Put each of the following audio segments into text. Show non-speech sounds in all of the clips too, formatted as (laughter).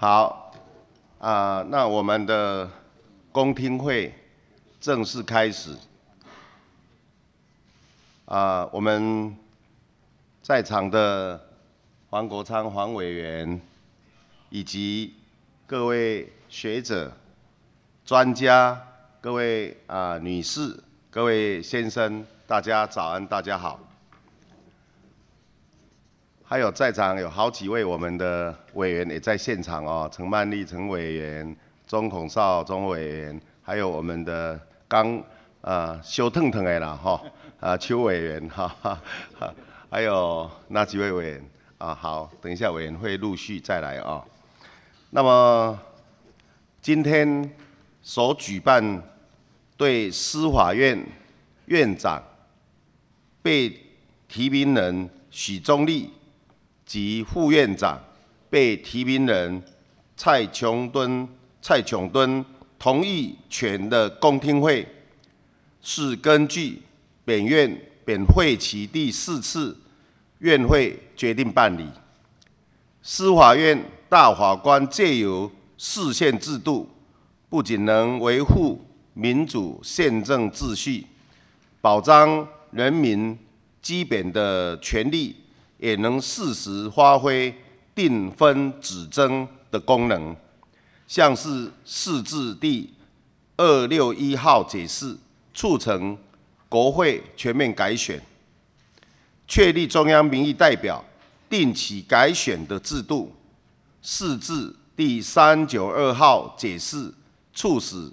好，啊，那我们的公听会正式开始。啊，我们在场的黄国昌黄委员，以及各位学者、专家、各位啊女士、各位先生，大家早安，大家好。还有在场有好几位我们的委员也在现场哦，陈曼丽陈委员、钟孔少钟委员，还有我们的刚呃修腾腾的啦吼，呃邱委员，哈哈，还有那几位委员啊，好，等一下委员会陆续再来哦。那么今天所举办对司法院院长被提名人许宗利。及副院长被提名人蔡琼敦蔡琼敦同意权的公听会，是根据本院本会期第四次院会决定办理。司法院大法官借由释宪制度，不仅能维护民主宪政秩序，保障人民基本的权利。也能适时发挥定分指针的功能，像是四字第二六一号解释，促成国会全面改选，确立中央民意代表定期改选的制度；四字第三九二号解释，促使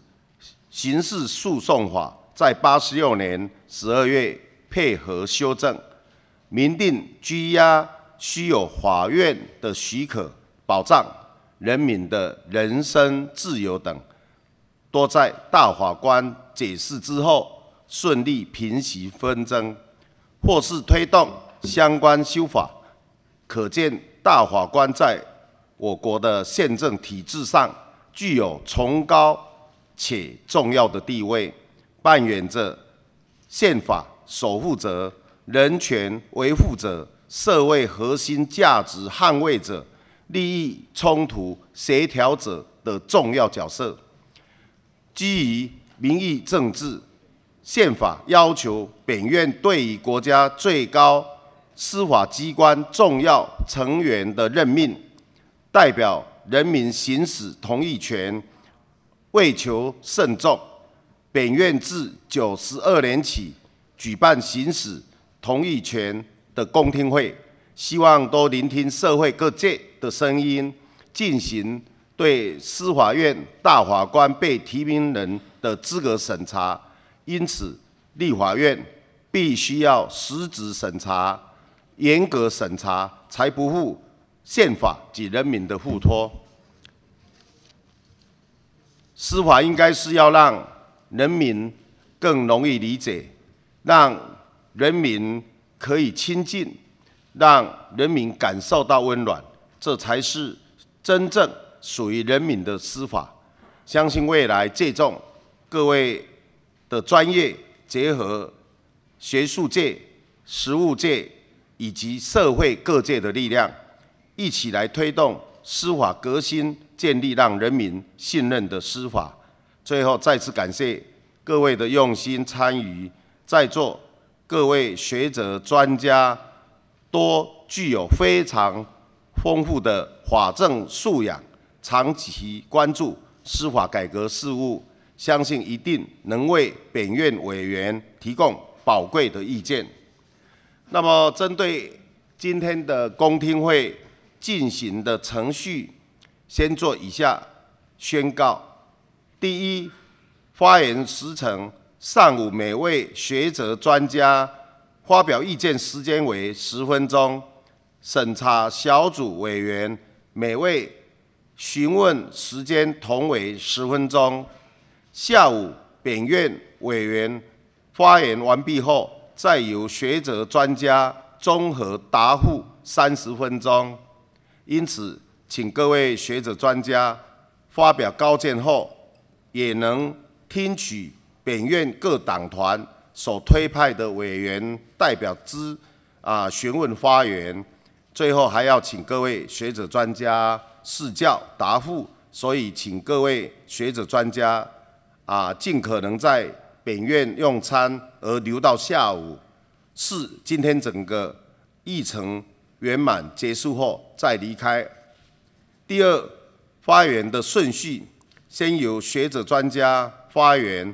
刑事诉讼法在八十六年十二月配合修正。民定拘押需有法院的许可，保障人民的人身自由等，多在大法官解释之后顺利平息纷争，或是推动相关修法。可见大法官在我国的宪政体制上具有崇高且重要的地位，扮演着宪法守护者。人权维护者、社会核心价值捍卫者、利益冲突协调者的重要角色。基于民意政治、宪法要求，本院对于国家最高司法机关重要成员的任命，代表人民行使同意权，为求慎重，本院自九十二年起举办行使。同意权的公听会，希望多聆听社会各界的声音，进行对司法院大法官被提名人的资格审查。因此，立法院必须要实质审查、严格审查，才不负宪法及人民的付托。司法应该是要让人民更容易理解，让。人民可以亲近，让人民感受到温暖，这才是真正属于人民的司法。相信未来借重各位的专业，结合学术界、实务界以及社会各界的力量，一起来推动司法革新，建立让人民信任的司法。最后，再次感谢各位的用心参与，在座。各位学者专家多具有非常丰富的法政素养，长期关注司法改革事务，相信一定能为本院委员提供宝贵的意见。那么，针对今天的公听会进行的程序，先做以下宣告：第一，发言时程。上午每位学者专家发表意见时间为十分钟，审查小组委员每位询问时间同为十分钟。下午本院委员发言完毕后，再由学者专家综合答复三十分钟。因此，请各位学者专家发表高见后，也能听取。本院各党团所推派的委员代表之啊询问发言，最后还要请各位学者专家释教答复，所以请各位学者专家啊尽可能在本院用餐，而留到下午四今天整个议程圆满结束后再离开。第二，发言的顺序先由学者专家发言。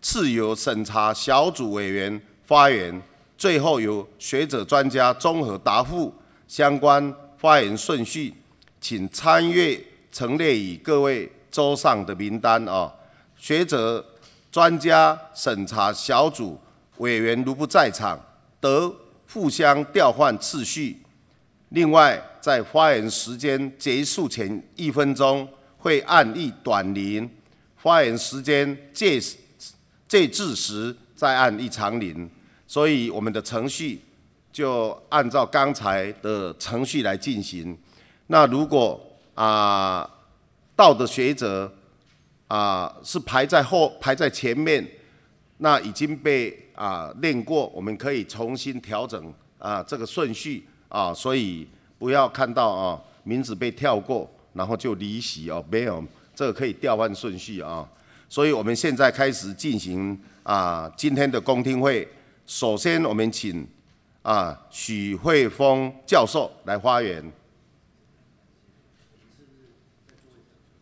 次由审查小组委员发言，最后由学者专家综合答复。相关发言顺序，请参阅陈列于各位桌上的名单。哦，学者专家审查小组委员如不在场，得互相调换次序。另外，在发言时间结束前一分钟，会按一短铃，发言时间届。这字时再按一长零，所以我们的程序就按照刚才的程序来进行。那如果啊，道德学者啊是排在后排在前面，那已经被啊练过，我们可以重新调整啊这个顺序啊，所以不要看到啊名字被跳过，然后就离席哦，没有这个可以调换顺序啊。所以我们现在开始进行啊今天的公听会。首先，我们请啊许慧峰教授来发言。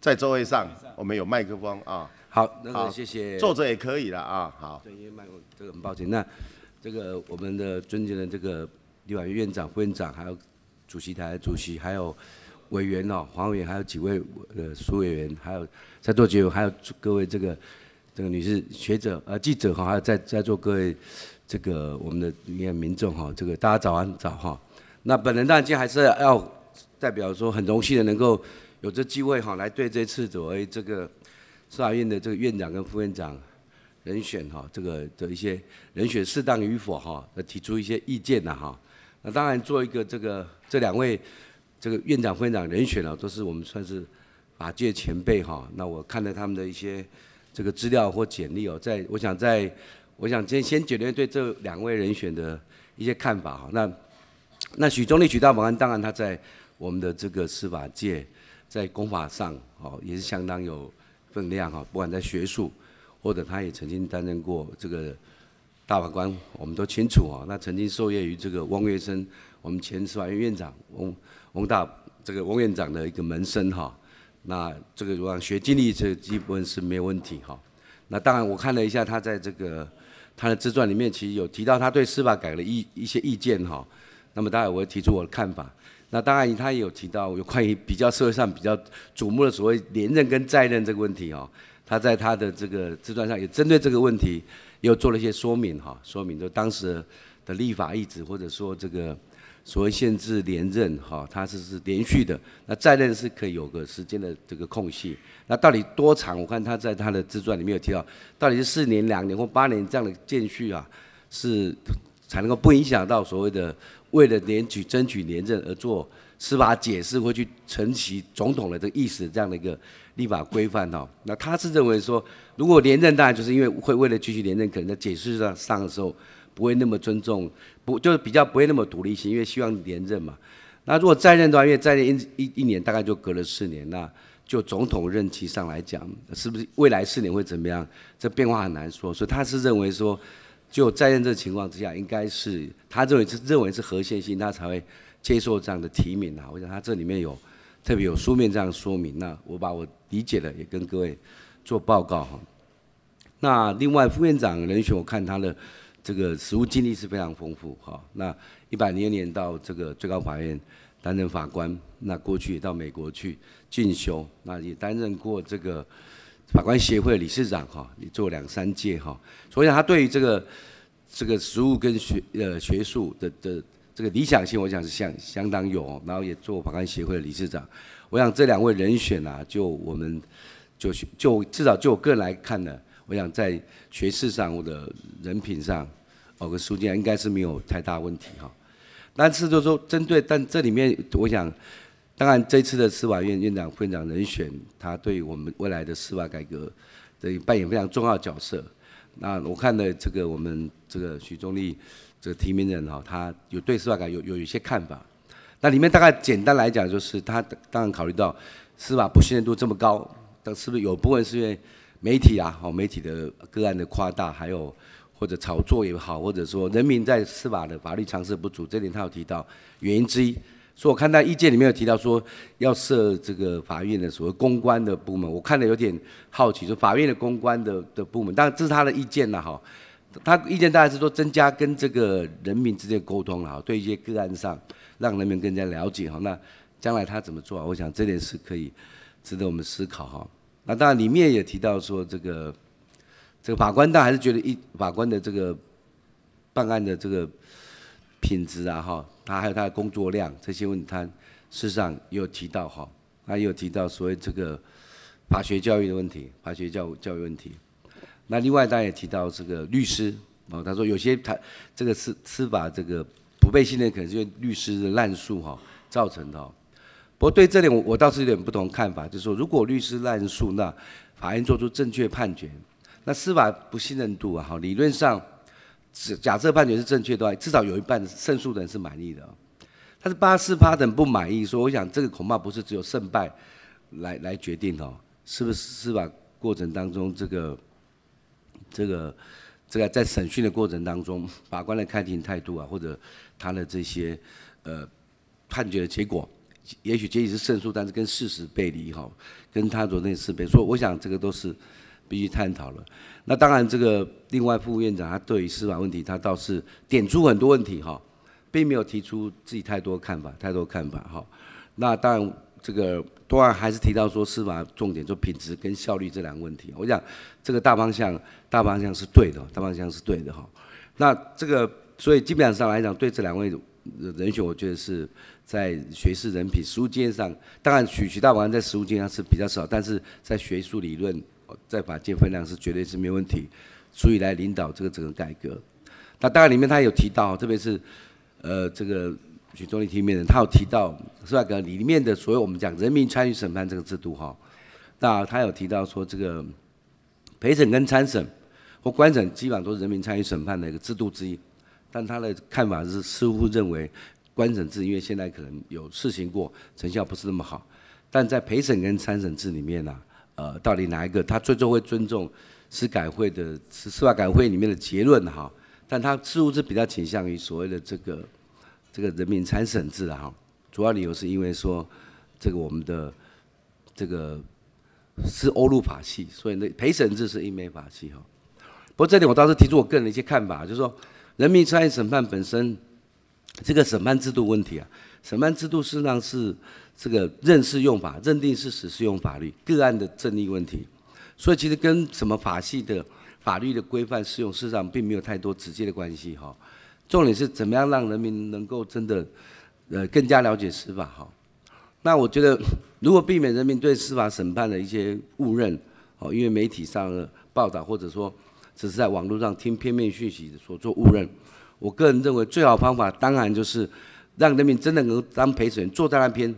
在座位上，我们有麦克风啊。好，好，谢谢。坐着也可以了啊。好。这个很抱歉。那这个我们的尊敬的这个立法院长、副院长，还有主席台主席，还有委员哦，黄委员，还有几位呃苏委员，还有。在座几位，还有各位这个这个女士学者呃记者哈，还有在在座各位这个我们的该民众哈，这个大家早安早哈。那本人当然今天还是要代表说很荣幸的能够有这机会哈，来对这次作为这个司法院的这个院长跟副院长人选哈，这个的一些人选适当与否哈，提出一些意见呐哈。那当然做一个这个这两位这个院长副院长人选啊，都是我们算是。法界前辈哈，那我看了他们的一些这个资料或简历哦，在我想在我想先先简单对这两位人选的一些看法哈。那那许忠利、许大保安，当然他在我们的这个司法界，在公法上哦也是相当有分量哈。不管在学术或者他也曾经担任过这个大法官，我们都清楚哦。那曾经受业于这个汪月生，我们前司法院院长汪汪大这个汪院长的一个门生哈。那这个学经历这基本是没有问题哈。那当然我看了一下他在这个他的自传里面，其实有提到他对司法改的一一些意见哈。那么当然我会提出我的看法。那当然他也有提到有关于比较社会上比较瞩目的所谓连任跟再任这个问题哈。他在他的这个自传上也针对这个问题又做了一些说明哈，说明就当时的立法意志或者说这个。所谓限制连任，哈，它是是连续的。那再任是可以有个时间的这个空隙。那到底多长？我看他在他的自传里面有提到，到底是四年、两年或八年这样的间续啊，是才能够不影响到所谓的为了连取、争取连任而做司法解释或去承袭总统的这个意思这样的一个立法规范，哈。那他是认为说，如果连任，当然就是因为会为了继续连任，可能在解释上上的时候。不会那么尊重，不就是比较不会那么独立性，因为希望连任嘛。那如果再任的话，因为再任一一一年，大概就隔了四年，那就总统任期上来讲，是不是未来四年会怎么样？这变化很难说。所以他是认为说，就在任这情况之下，应该是他认为是认为是合宪性，他才会接受这样的提名啊。我想他这里面有特别有书面这样说明。那我把我理解的也跟各位做报告哈。那另外副院长人选，我看他的。这个实务经历是非常丰富哈。那一百零二年到这个最高法院担任法官，那过去也到美国去进修，那也担任过这个法官协会的理事长哈，也做两三届哈。所以他对于这个这个实务跟学呃学术的的这个理想性，我想是相相当有。然后也做法官协会的理事长。我想这两位人选啊，就我们就就至少就我个人来看呢。我想在学识上，我的人品上，我跟书记应该是没有太大问题哈。但是就是说针对，但这里面我想，当然这次的司法院院长、院长人选，他对我们未来的司法改革，的扮演非常重要的角色。那我看的这个我们这个徐忠利这个提名人哈，他有对司法改有有一些看法。那里面大概简单来讲就是，他当然考虑到司法不信任度这么高，但是不是有部分是因为？媒体啊，哦，媒体的个案的夸大，还有或者炒作也好，或者说人民在司法的法律常识不足，这点他有提到原因之一。所以我看到意见里面有提到说要设这个法院的所谓公关的部门，我看的有点好奇，说法院的公关的的部门，当然这是他的意见了哈。他意见大概是说增加跟这个人民之间沟通哈，对一些个案上让人民更加了解哈。那将来他怎么做啊？我想这点是可以值得我们思考哈。那当然，里面也提到说，这个这个法官，他还是觉得一法官的这个办案的这个品质啊，哈，他还有他的工作量这些问题，他事实上也有提到哈，他也有提到所谓这个法学教育的问题，法学教教育问题。那另外，当然也提到这个律师啊，他说有些他这个是司法这个不被信任，可能是因为律师的滥诉哈造成的。不过对这点我我倒是有点不同看法，就是说，如果律师滥诉，那法院做出正确判决，那司法不信任度啊，好，理论上，假设判决是正确的，话，至少有一半胜诉的人是满意的。但是八四八等不满意，说我想这个恐怕不是只有胜败来来决定哦，是不是司法过程当中这个这个这个在审讯的过程当中，法官的开庭态度啊，或者他的这些呃判决的结果。也许仅仅是胜诉，但是跟事实背离哈，跟他昨天背，所说，我想这个都是必须探讨了。那当然，这个另外副院长他对于司法问题，他倒是点出很多问题哈，并没有提出自己太多看法，太多看法哈。那当然，这个多案还是提到说司法重点就品质跟效率这两个问题。我想这个大方向，大方向是对的，大方向是对的哈。那这个所以基本上来讲，对这两位。人选我觉得是在学识、人品、实鉴上，当然许许大王在实鉴上是比较少，但是在学术理论、在法界份量是绝对是没有问题，所以来领导这个整个改革。那当然里面他有提到，特别是呃这个许宗力提名人，他有提到，吧？哥里面的所谓我们讲人民参与审判这个制度哈，那他有提到说这个陪审跟参审或观审，基本上都是人民参与审判的一个制度之一。但他的看法是，似乎认为官审制，因为现在可能有试行过，成效不是那么好。但在陪审跟参审制里面呢，呃，到底哪一个，他最终会尊重司改会的司司法改会里面的结论哈？但他似乎是比较倾向于所谓的这个这个人民参审制的哈。主要理由是因为说这个我们的这个是欧陆法系，所以陪审制是英美法系哈。不过这点，我当时提出我个人的一些看法，就是说。人民参与审判本身，这个审判制度问题啊，审判制度事实上是这个认识用法、认定事实、适用法律个案的争议问题，所以其实跟什么法系的法律的规范适用，事实上并没有太多直接的关系哈。重点是怎么样让人民能够真的呃更加了解司法哈。那我觉得 (coughs) 如果避免人民对司法审判的一些误认，哦，因为媒体上的报道或者说。只是在网络上听片面讯息所做误认，我个人认为最好方法当然就是让人民真的能当陪审员坐在那边，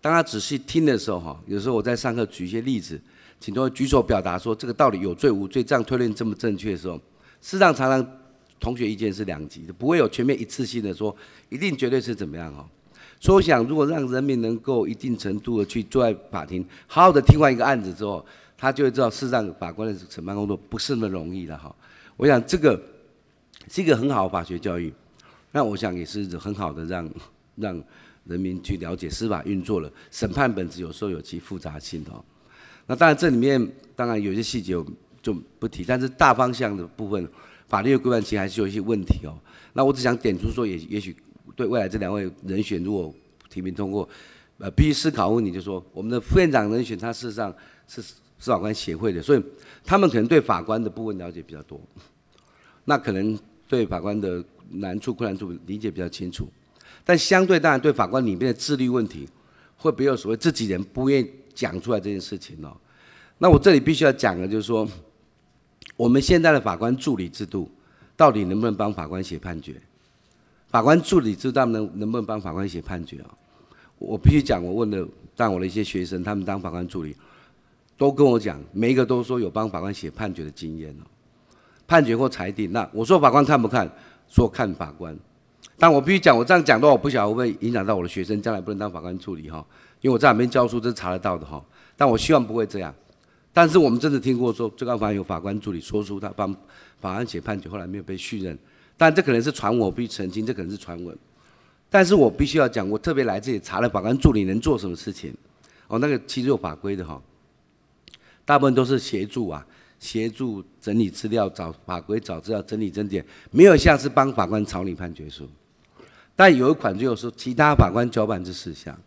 当他仔细听的时候，哈，有时候我在上课举一些例子，请同学举手表达说这个道理有罪无罪这样推论这么正确的时候，事实上常常同学意见是两极的，不会有全面一次性的说一定绝对是怎么样哈。所以我想，如果让人民能够一定程度的去坐在法庭，好好的听完一个案子之后。他就会知道，事实上法官的审判工作不是那么容易的哈。我想这个是一个很好的法学教育，那我想也是很好的让让人民去了解司法运作了。审判本质有时候有其复杂性哦。那当然这里面当然有些细节我就不提，但是大方向的部分，法律的规范实还是有一些问题哦。那我只想点出说，也也许对未来这两位人选如果提名通过，呃，必须思考问题，就是说我们的副院长人选他事实上是。司法官协会的，所以他们可能对法官的部分了解比较多，那可能对法官的难处、困难处理解比较清楚，但相对当然对法官里面的自律问题，会比较所谓自己人不愿意讲出来这件事情哦。那我这里必须要讲的，就是说，我们现在的法官助理制度到底能不能帮法官写判决？法官助理制度能能不能帮法官写判决哦？我必须讲，我问的，但我的一些学生他们当法官助理。都跟我讲，每一个都说有帮法官写判决的经验哦，判决或裁定。那我说法官看不看？说看法官。但我必须讲，我这样讲的话，我不晓得会不会影响到我的学生将来不能当法官助理哈，因为我在那边教书，这查得到的哈。但我希望不会这样。但是我们真的听过说最高法院有法官助理说出他帮法官写判决，后来没有被续任。但这可能是传，我必须澄清，这可能是传闻。但是我必须要讲，我特别来这里查了法官助理能做什么事情。哦，那个其实有法规的哈。大部分都是协助啊，协助整理资料、找法规、找资料、整理证件，没有像是帮法官草拟判决书。但有一款就是说，其他法官交办这事项。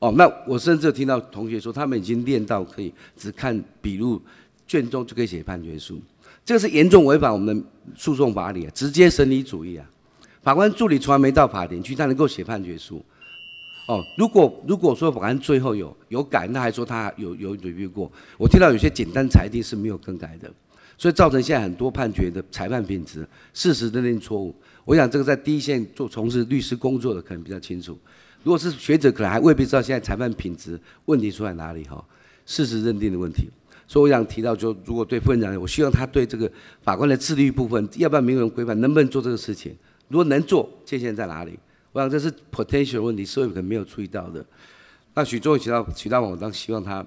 哦，那我甚至听到同学说，他们已经练到可以只看笔录、卷宗就可以写判决书。这个是严重违反我们诉讼法理，啊，直接审理主义啊！法官助理从来没到法庭去，他能够写判决书。哦，如果如果说法官最后有有改，那还说他有有 review 过。我听到有些简单裁定是没有更改的，所以造成现在很多判决的裁判品质、事实认定错误。我想这个在第一线做从事律师工作的可能比较清楚，如果是学者可能还未必知道现在裁判品质问题出在哪里哈，事实认定的问题。所以我想提到，就如果对夫人长，我希望他对这个法官的自律部分，要不要明文规范，能不能做这个事情？如果能做，界限在哪里？这是 potential 问题，社会可能没有注意到的。那许多其他其他网站希望他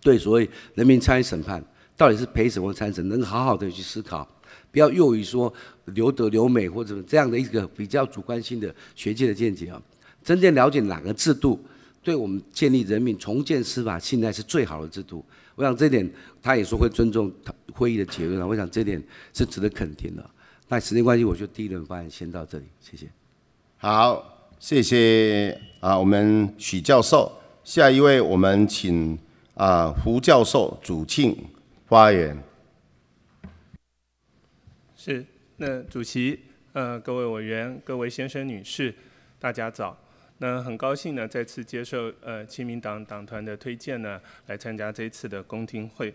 对所谓人民参与审判，到底是陪审或参审，能好好的去思考，不要囿于说留德、留美或者这样的一个比较主观性的学界的见解啊。真正了解哪个制度对我们建立人民重建司法信赖是最好的制度，我想这点他也说会尊重会议的结论啊。我想这点是值得肯定的。那时间关系，我就第一轮发言先到这里，谢谢。好，谢谢啊，我们许教授。下一位，我们请啊胡教授主庆发言。是，那主席，呃，各位委员，各位先生、女士，大家早。那很高兴呢，再次接受呃亲民党党团的推荐呢，来参加这次的公听会。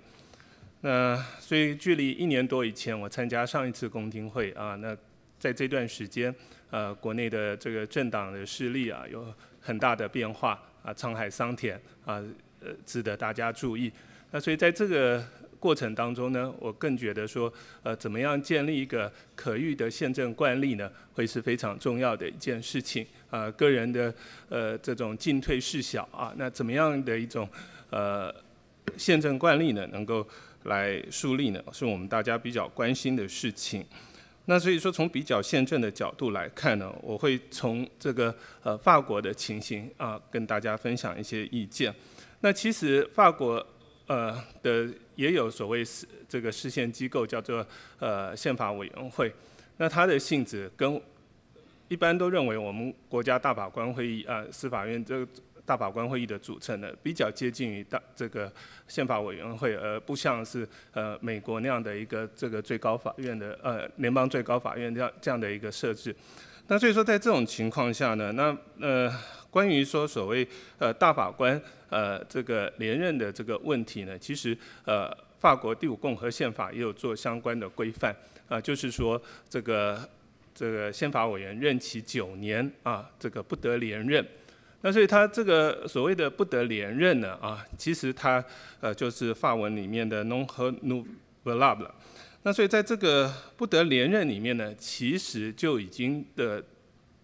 那所以距离一年多以前我参加上一次公听会啊，那在这段时间。呃，国内的这个政党的势力啊，有很大的变化啊，沧海桑田啊，呃，值得大家注意。那所以在这个过程当中呢，我更觉得说，呃，怎么样建立一个可遇的宪政惯例呢，会是非常重要的一件事情。啊，个人的呃这种进退事小啊，那怎么样的一种呃宪政惯例呢，能够来树立呢，是我们大家比较关心的事情。那所以说，从比较宪政的角度来看呢，我会从这个呃法国的情形啊，跟大家分享一些意见。那其实法国呃的也有所谓这个市县机构叫做呃宪法委员会，那它的性质跟一般都认为我们国家大法官会议啊，司法院这。大法官会议的组成呢，比较接近于大这个宪法委员会，而不像是呃美国那样的一个这个最高法院的呃联邦最高法院这样这样的一个设置。那所以说，在这种情况下呢，那呃关于说所谓呃大法官呃这个连任的这个问题呢，其实呃法国第五共和宪法也有做相关的规范啊，就是说这个这个宪法委员任期九年啊，这个不得连任。那所以他这个所谓的不得连任呢，啊，其实他呃就是法文里面的 non revalable 了。那所以在这个不得连任里面呢，其实就已经的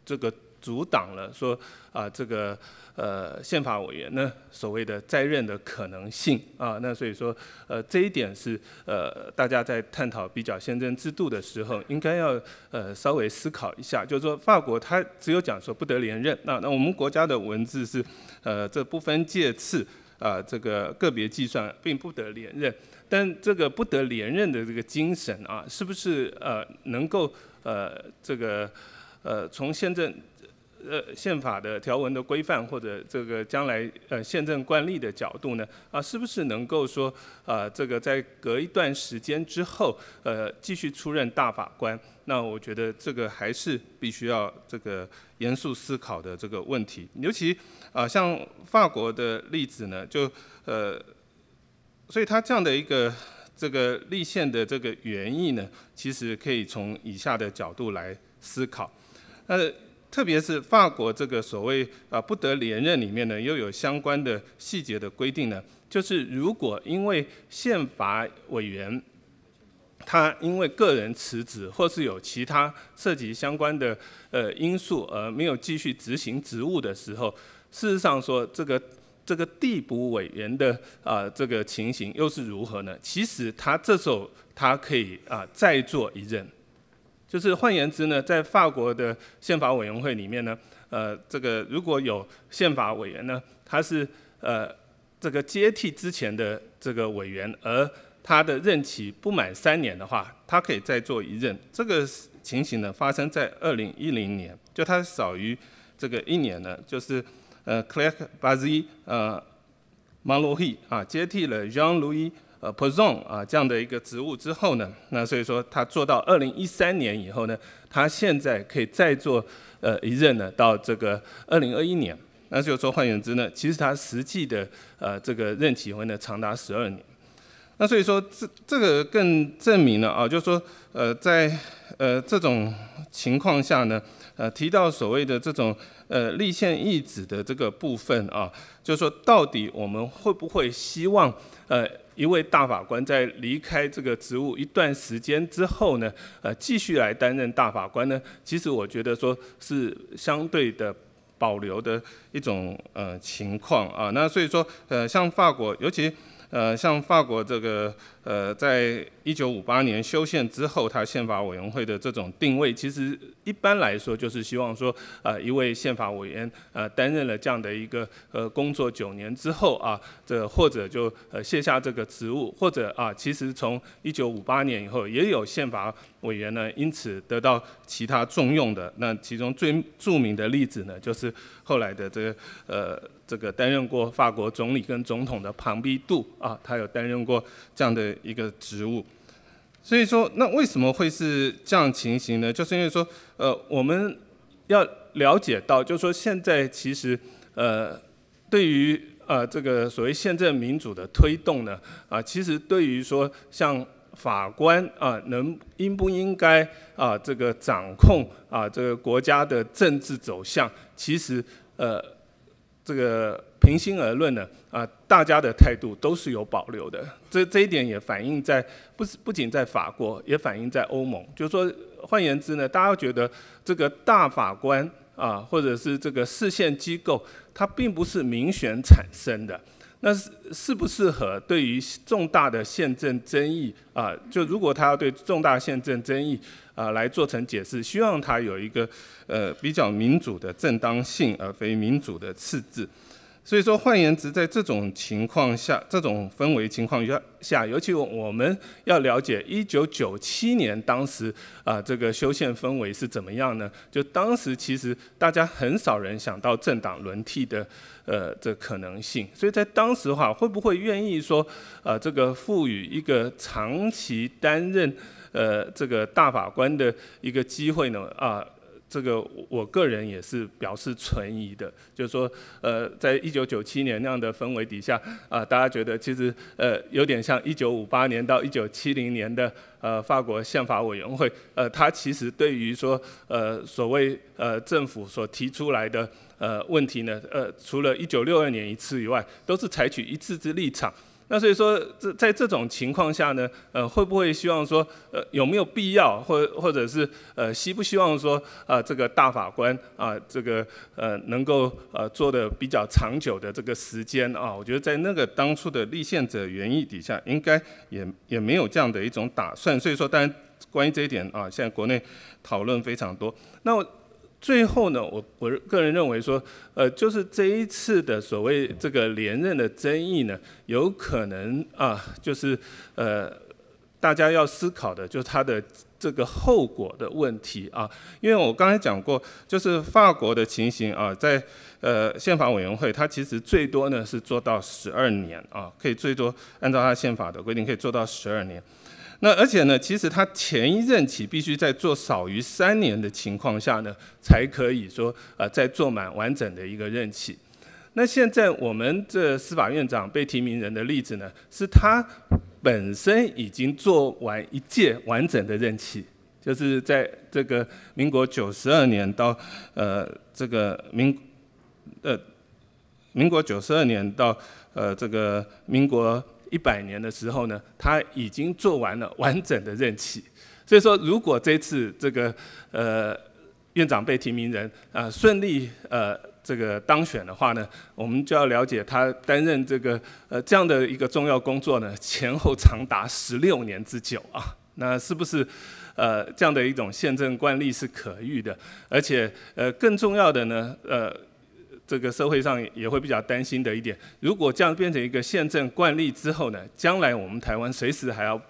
这个。阻挡了说啊这个呃宪法委员那所谓的在任的可能性啊那所以说呃这一点是呃大家在探讨比较宪政制度的时候应该要呃稍微思考一下就是说法国它只有讲说不得连任那那我们国家的文字是呃这不分届次啊这个个别计算并不得连任但这个不得连任的这个精神啊是不是呃能够呃这个呃从宪政呃，宪法的条文的规范或者这个将来呃宪政惯例的角度呢，啊，是不是能够说啊，这个在隔一段时间之后呃继续出任大法官？那我觉得这个还是必须要这个严肃思考的这个问题。尤其啊，像法国的例子呢，就呃，所以他这样的一个这个立宪的这个原意呢，其实可以从以下的角度来思考，那特别是法国这个所谓啊不得连任里面呢，又有相关的细节的规定呢。就是如果因为宪法委员他因为个人辞职，或是有其他涉及相关的呃因素而没有继续执行职务的时候，事实上说这个这个递补委员的啊这个情形又是如何呢？其实他这时候他可以啊再做一任。就是换言之呢，在法国的宪法委员会里面呢，呃，这个如果有宪法委员呢，他是呃这个接替之前的这个委员，而他的任期不满三年的话，他可以再做一任。这个情形呢，发生在二零一零年，就他少于这个一年呢，就是呃 c l a r k b a z i 呃 m a l o h i 啊，接替了 Jean Louis。呃 p r e s o n 啊，这样的一个职务之后呢，那所以说他做到二零一三年以后呢，他现在可以再做呃一任呢，到这个二零二一年，那就是说换言之呢，其实他实际的呃这个任期会呢长达十二年，那所以说这这个更证明了啊，就是说呃在呃这种情况下呢，呃提到所谓的这种呃立宪意志的这个部分啊，就是说到底我们会不会希望呃。一位大法官在离开这个职务一段时间之后呢，呃，继续来担任大法官呢，其实我觉得说是相对的保留的一种呃情况啊。那所以说呃，像法国，尤其呃，像法国这个呃，在。一九五八年修宪之后，他宪法委员会的这种定位，其实一般来说就是希望说，呃，一位宪法委员呃担任了这样的一个呃工作九年之后啊，这或者就呃卸下这个职务，或者啊，其实从一九五八年以后也有宪法委员呢，因此得到其他重用的。那其中最著名的例子呢，就是后来的这个呃这个担任过法国总理跟总统的庞毕度啊，他有担任过这样的一个职务。所以说，那为什么会是这样情形呢？就是因为说，呃，我们要了解到，就是说，现在其实，呃，对于呃这个所谓宪政民主的推动呢，啊，其实对于说像法官啊，能应不应该啊这个掌控啊这个国家的政治走向，其实呃这个。平心而论呢，啊，大家的态度都是有保留的。这这一点也反映在，不是不仅在法国，也反映在欧盟。就是说，换言之呢，大家觉得这个大法官啊，或者是这个市县机构，它并不是民选产生的，那是适不适合对于重大的宪政争议啊？就如果他要对重大宪政争议啊来做成解释，希望他有一个呃比较民主的正当性，而非民主的次字。所以说，换言之，在这种情况下，这种氛围情况下，尤其我们要了解一九九七年当时啊，这个修宪氛围是怎么样呢？就当时其实大家很少人想到政党轮替的呃这可能性。所以在当时的话，会不会愿意说啊，这个赋予一个长期担任呃这个大法官的一个机会呢？啊？这个我个人也是表示存疑的，就是说，呃，在一九九七年那样的氛围底下，啊，大家觉得其实呃有点像一九五八年到一九七零年的呃法国宪法委员会，呃，它其实对于说呃所谓呃政府所提出来的呃问题呢，呃，除了一九六二年一次以外，都是采取一次之立场。那所以说，在在这种情况下呢，呃，会不会希望说，呃，有没有必要，或或者是，呃，希不希望说，啊，这个大法官啊，这个呃，能够呃做的比较长久的这个时间啊？我觉得在那个当初的立宪者原意底下，应该也也没有这样的一种打算。所以说，当然关于这一点啊，现在国内讨论非常多。那我。最后呢，我我个人认为说，呃，就是这一次的所谓这个连任的争议呢，有可能啊，就是呃，大家要思考的，就是它的这个后果的问题啊。因为我刚才讲过，就是法国的情形啊，在呃宪法委员会，它其实最多呢是做到十二年啊，可以最多按照它宪法的规定，可以做到十二年。那而且呢，其实他前一任期必须在做少于三年的情况下呢，才可以说呃，再做满完整的一个任期。那现在我们这司法院长被提名人的例子呢，是他本身已经做完一届完整的任期，就是在这个民国九十二年到呃这个民呃民国九十二年到呃这个民国。一百年的时候呢，他已经做完了完整的任期。所以说，如果这次这个呃院长被提名人啊顺利呃这个当选的话呢，我们就要了解他担任这个呃这样的一个重要工作呢，前后长达十六年之久啊。那是不是呃这样的一种宪政惯例是可遇的？而且呃更重要的呢呃。这个社会上也会比较担心的一点，如果这样变成一个宪政惯例之后呢，将来我们台湾随时还要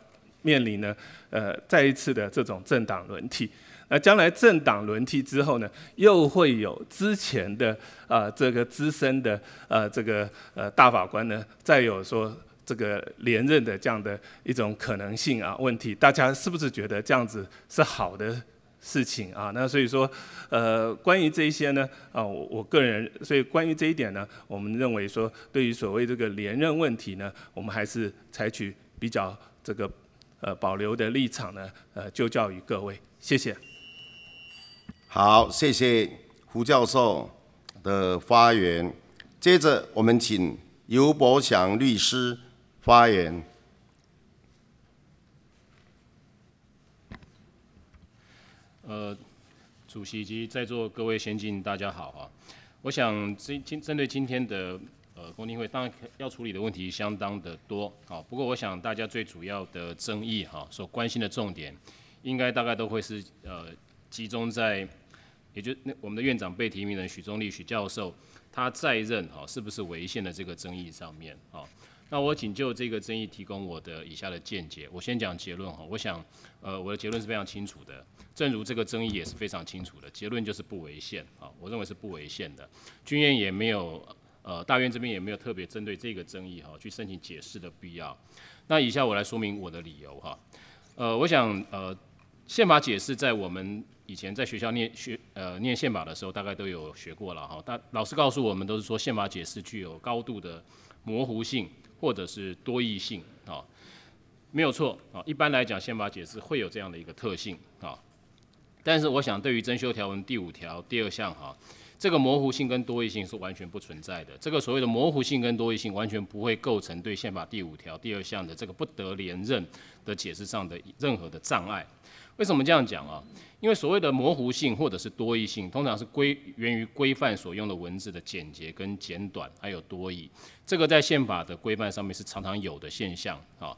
面临呢，呃，再一次的这种政党轮替。那将来政党轮替之后呢，又会有之前的啊这个资深的呃这个呃大法官呢，再有说这个连任的这样的一种可能性啊问题，大家是不是觉得这样子是好的？事情啊，那所以说，呃，关于这一些呢，啊，我我个人，所以关于这一点呢，我们认为说，对于所谓这个连任问题呢，我们还是采取比较这个呃保留的立场呢，呃，就教于各位，谢谢。好，谢谢胡教授的发言。接着我们请尤博祥律师发言。呃，主席及在座各位先进，大家好啊！我想针针针对今天的呃公听会，当然要处理的问题相当的多啊。不过，我想大家最主要的争议哈，所关心的重点，应该大概都会是呃集中在，也就那我们的院长被提名人许宗立许教授他在任哈是不是违宪的这个争议上面啊。那我仅就这个争议提供我的以下的见解。我先讲结论哈，我想，呃，我的结论是非常清楚的。正如这个争议也是非常清楚的，结论就是不违宪啊，我认为是不违宪的。军院也没有，呃，大院这边也没有特别针对这个争议哈去申请解释的必要。那以下我来说明我的理由哈。呃，我想，呃，宪法解释在我们以前在学校念学，呃，念宪法的时候，大概都有学过了哈。但老师告诉我们都是说，宪法解释具有高度的模糊性。或者是多异性啊，没有错啊。一般来讲，宪法解释会有这样的一个特性啊。但是，我想对于增修条文第五条第二项哈，这个模糊性跟多异性是完全不存在的。这个所谓的模糊性跟多异性，完全不会构成对宪法第五条第二项的这个不得连任的解释上的任何的障碍。为什么这样讲啊？因为所谓的模糊性或者是多义性，通常是规源于规范所用的文字的简洁跟简短，还有多义。这个在宪法的规范上面是常常有的现象啊。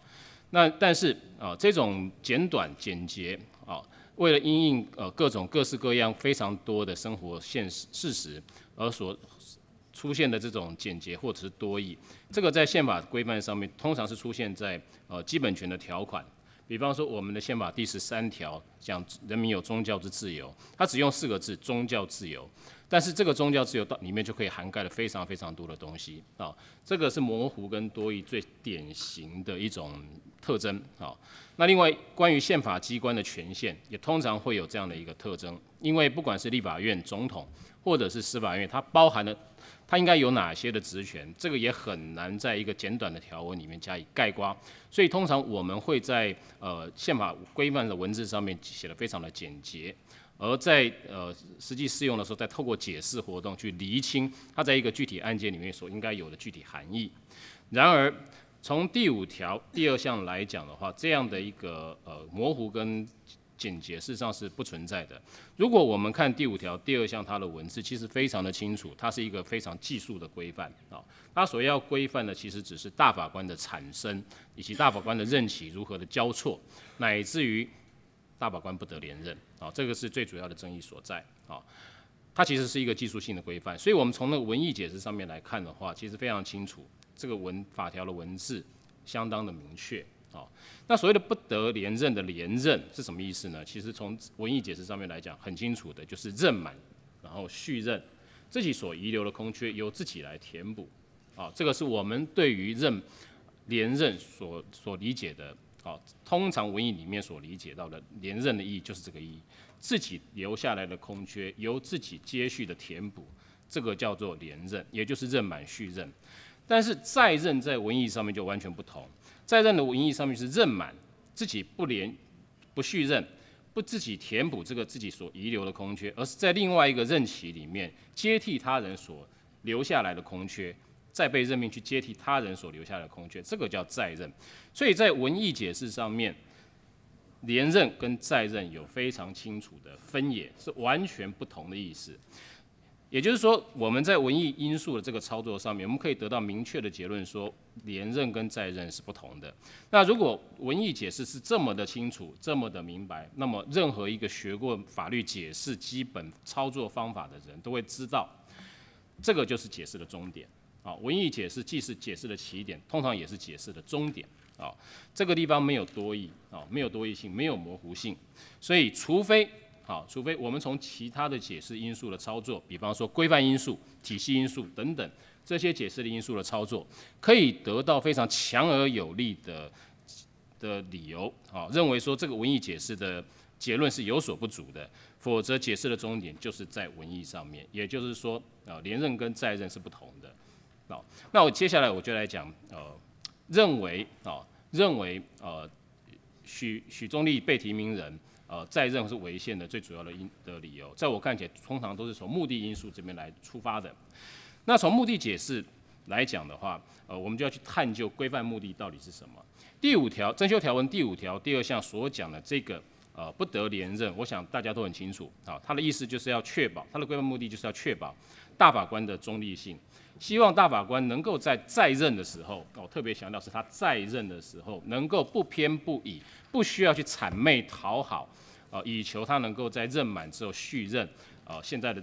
那但是啊，这种简短、简洁啊，为了因应呃各种各式各样非常多的生活现实事实而所出现的这种简洁或者是多义，这个在宪法规范上面通常是出现在呃基本权的条款。比方说，我们的宪法第十三条讲人民有宗教之自由，他只用四个字：宗教自由。但是这个宗教自由到里面就可以涵盖了非常非常多的东西啊，这个是模糊跟多义最典型的一种特征啊。那另外关于宪法机关的权限，也通常会有这样的一个特征，因为不管是立法院、总统或者是司法院，它包含了它应该有哪些的职权，这个也很难在一个简短的条文里面加以概括，所以通常我们会在呃宪法规范的文字上面写的非常的简洁。而在呃实际适用的时候，再透过解释活动去厘清它在一个具体案件里面所应该有的具体含义。然而，从第五条第二项来讲的话，这样的一个呃模糊跟简洁事实上是不存在的。如果我们看第五条第二项它的文字，其实非常的清楚，它是一个非常技术的规范啊。它所要规范的其实只是大法官的产生以及大法官的任期如何的交错，乃至于大法官不得连任。啊，这个是最主要的争议所在啊。它其实是一个技术性的规范，所以我们从那个文艺解释上面来看的话，其实非常清楚，这个文法条的文字相当的明确啊。那所谓的不得连任的连任是什么意思呢？其实从文艺解释上面来讲，很清楚的就是任满，然后续任自己所遗留的空缺由自己来填补啊。这个是我们对于任连任所所理解的。好，通常文艺里面所理解到的连任的意义就是这个意义，自己留下来的空缺由自己接续的填补，这个叫做连任，也就是任满续任。但是再任在文艺上面就完全不同，在任的文艺上面是任满，自己不连不续任，不自己填补这个自己所遗留的空缺，而是在另外一个任期里面接替他人所留下来的空缺。再被任命去接替他人所留下的空缺，这个叫再任。所以在文艺解释上面，连任跟再任有非常清楚的分野，是完全不同的意思。也就是说，我们在文艺因素的这个操作上面，我们可以得到明确的结论：说连任跟再任是不同的。那如果文艺解释是这么的清楚、这么的明白，那么任何一个学过法律解释基本操作方法的人都会知道，这个就是解释的终点。啊，文艺解释既是解释的起点，通常也是解释的终点。啊，这个地方没有多义，啊，没有多义性，没有模糊性。所以，除非，啊，除非我们从其他的解释因素的操作，比方说规范因素、体系因素等等这些解释的因素的操作，可以得到非常强而有力的的理由，啊，认为说这个文艺解释的结论是有所不足的。否则，解释的终点就是在文艺上面。也就是说，啊，连任跟再任是不同。那那我接下来我就来讲，呃，认为啊，认为呃，许许中立被提名人，呃，在任是违宪的最主要的因的理由，在我看起来，通常都是从目的因素这边来出发的。那从目的解释来讲的话，呃，我们就要去探究规范目的到底是什么。第五条，征修条文第五条第二项所讲的这个呃，不得连任，我想大家都很清楚啊，他的意思就是要确保他的规范目的就是要确保大法官的中立性。希望大法官能够在在任的时候，我特别强调是他在任的时候能够不偏不倚，不需要去谄媚讨好，呃，以求他能够在任满之后续任，呃，现在的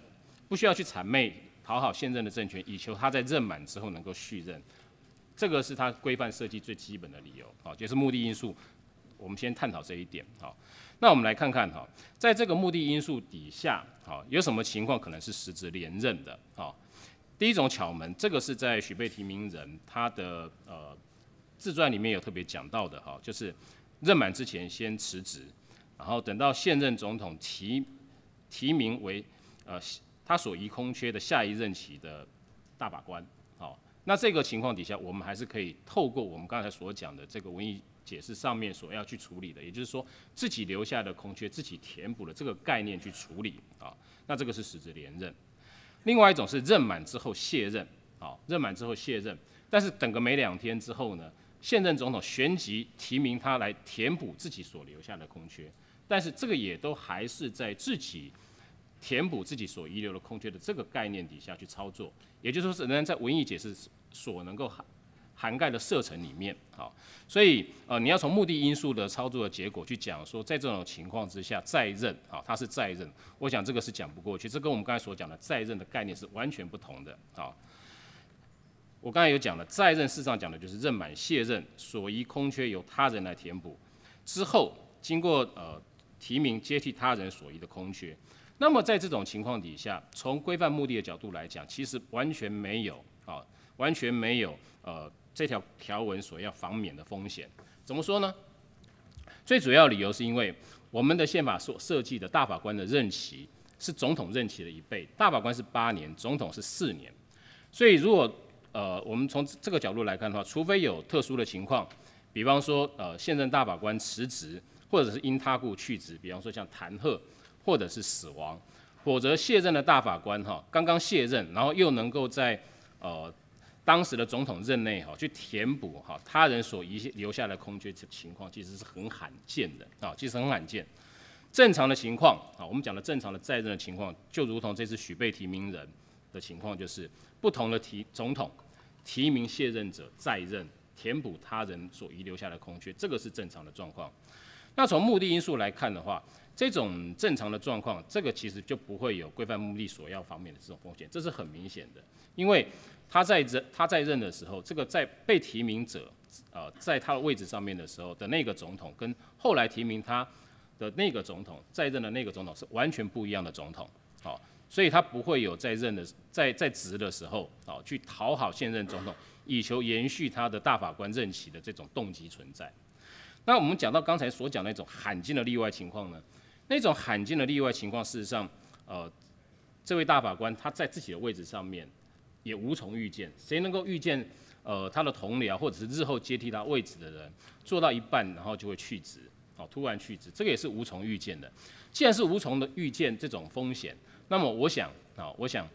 不需要去谄媚讨好现任的政权，以求他在任满之后能够续任，这个是他规范设计最基本的理由，好，就是目的因素。我们先探讨这一点，好，那我们来看看，哈，在这个目的因素底下，好，有什么情况可能是实质连任的，好。第一种巧门，这个是在许被提名人他的呃自传里面有特别讲到的哈，就是任满之前先辞职，然后等到现任总统提提名为呃他所遗空缺的下一任期的大法官，好，那这个情况底下，我们还是可以透过我们刚才所讲的这个文艺解释上面所要去处理的，也就是说自己留下的空缺自己填补了这个概念去处理啊，那这个是实质连任。另外一种是任满之后卸任，啊，任满之后卸任，但是等个没两天之后呢，现任总统旋即提名他来填补自己所留下的空缺，但是这个也都还是在自己填补自己所遗留的空缺的这个概念底下去操作，也就是说是人在文艺解释所能够。涵盖的射程里面，好，所以呃，你要从目的因素的操作的结果去讲说，在这种情况之下再任，好，他是在任，我想这个是讲不过去，这跟我们刚才所讲的再任的概念是完全不同的，好，我刚才有讲了，在任事实上讲的就是任满卸任，所依空缺由他人来填补，之后经过呃提名接替他人所依的空缺，那么在这种情况底下，从规范目的的角度来讲，其实完全没有，啊，完全没有，呃。这条条文所要防免的风险，怎么说呢？最主要理由是因为我们的宪法所设计的大法官的任期是总统任期的一倍，大法官是八年，总统是四年，所以如果呃我们从这个角度来看的话，除非有特殊的情况，比方说呃现任大法官辞职，或者是因他故去职，比方说像弹劾或者是死亡，否则卸任的大法官哈刚刚卸任，然后又能够在呃。当时的总统任内哈去填补哈他人所遗留下的空缺，这情况其实是很罕见的啊，其实很罕见。正常的情况啊，我们讲的正常的在任的情况，就如同这次许被提名人的情况，就是不同的提总统提名卸任者在任填补他人所遗留下的空缺，这个是正常的状况。那从目的因素来看的话，这种正常的状况，这个其实就不会有规范目的索要方面的这种风险，这是很明显的，因为。他在任他在任的时候，这个在被提名者啊，在他的位置上面的时候的那个总统，跟后来提名他的那个总统，在任的那个总统是完全不一样的总统，好，所以他不会有在任的在在职的时候，啊，去讨好现任总统，以求延续他的大法官任期的这种动机存在。那我们讲到刚才所讲那种罕见的例外情况呢？那种罕见的例外情况，事实上，呃，这位大法官他在自己的位置上面。也无从预见，谁能够预见？呃，他的同僚或者是日后接替他位置的人，做到一半然后就会去职，哦，突然去职，这个也是无从预见的。既然是无从的预见这种风险，那么我想，啊，我想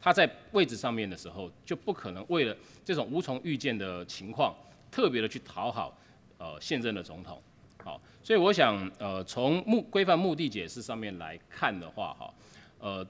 他在位置上面的时候，就不可能为了这种无从预见的情况，特别的去讨好，呃，现任的总统，好，所以我想，呃，从目规范目的解释上面来看的话，哈，呃。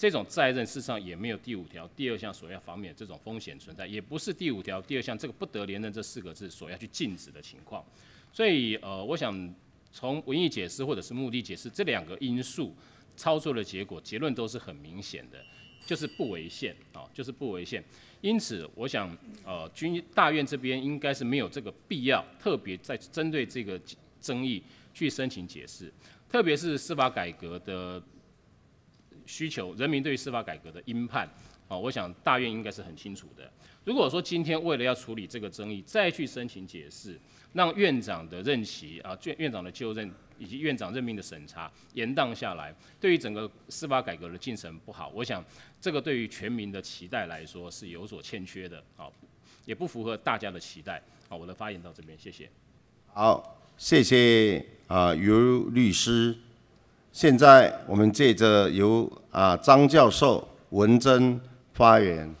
这种在任事实上也没有第五条第二项所要防免这种风险存在，也不是第五条第二项这个不得连任这四个字所要去禁止的情况，所以呃，我想从文艺解释或者是目的解释这两个因素操作的结果结论都是很明显的，就是不违宪啊，就是不违宪。因此，我想呃，军大院这边应该是没有这个必要特别在针对这个争议去申请解释，特别是司法改革的。需求，人民对于司法改革的殷判啊，我想大院应该是很清楚的。如果说今天为了要处理这个争议，再去申请解释，让院长的任期啊、院院长的就任以及院长任命的审查延宕下来，对于整个司法改革的进程不好，我想这个对于全民的期待来说是有所欠缺的啊，也不符合大家的期待啊。我的发言到这边，谢谢。好，谢谢啊，游律师。现在我们借着由啊张教授文增发言。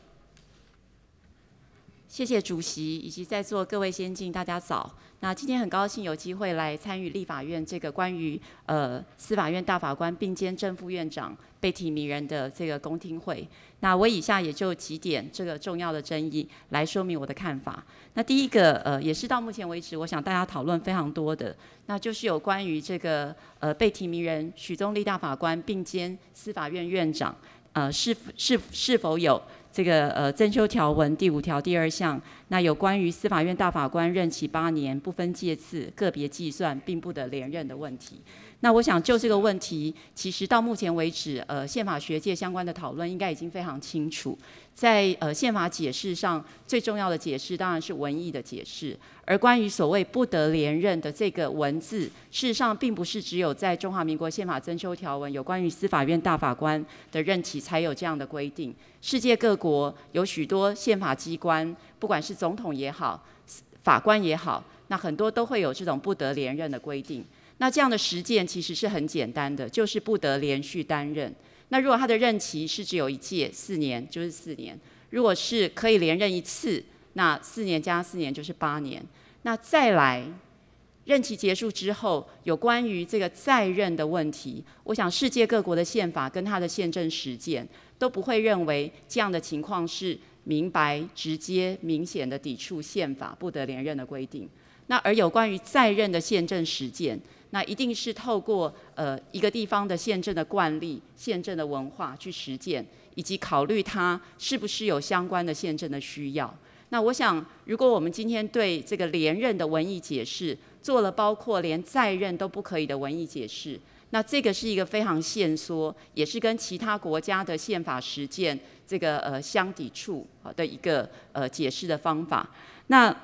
谢谢主席，以及在座各位先进，大家早。那今天很高兴有机会来参与立法院这个关于呃司法院大法官并兼正副院长被提名人的这个公听会。那我以下也就几点这个重要的争议来说明我的看法。那第一个呃，也是到目前为止我想大家讨论非常多的，那就是有关于这个呃被提名人许宗立大法官并兼司法院院长，呃是是是否有？这个呃，增修条文第五条第二项，那有关于司法院大法官任期八年，不分届次，个别计算，并不得连任的问题。那我想就这个问题，其实到目前为止，呃，宪法学界相关的讨论应该已经非常清楚。在呃宪法解释上，最重要的解释当然是文艺的解释。而关于所谓不得连任的这个文字，事实上并不是只有在中华民国宪法增修条文有关于司法院大法官的任期才有这样的规定。世界各国有许多宪法机关，不管是总统也好，法官也好，那很多都会有这种不得连任的规定。那这样的实践其实是很简单的，就是不得连续担任。那如果他的任期是只有一届四年，就是四年；如果是可以连任一次，那四年加四年就是八年。那再来，任期结束之后，有关于这个再任的问题，我想世界各国的宪法跟他的宪政实践都不会认为这样的情况是明白、直接、明显的抵触宪法不得连任的规定。那而有关于再任的宪政实践。那一定是透过呃一个地方的宪政的惯例、宪政的文化去实践，以及考虑它是不是有相关的宪政的需要。那我想，如果我们今天对这个连任的文艺解释做了包括连在任都不可以的文艺解释，那这个是一个非常限缩，也是跟其他国家的宪法实践这个呃相抵触的一个呃解释的方法。那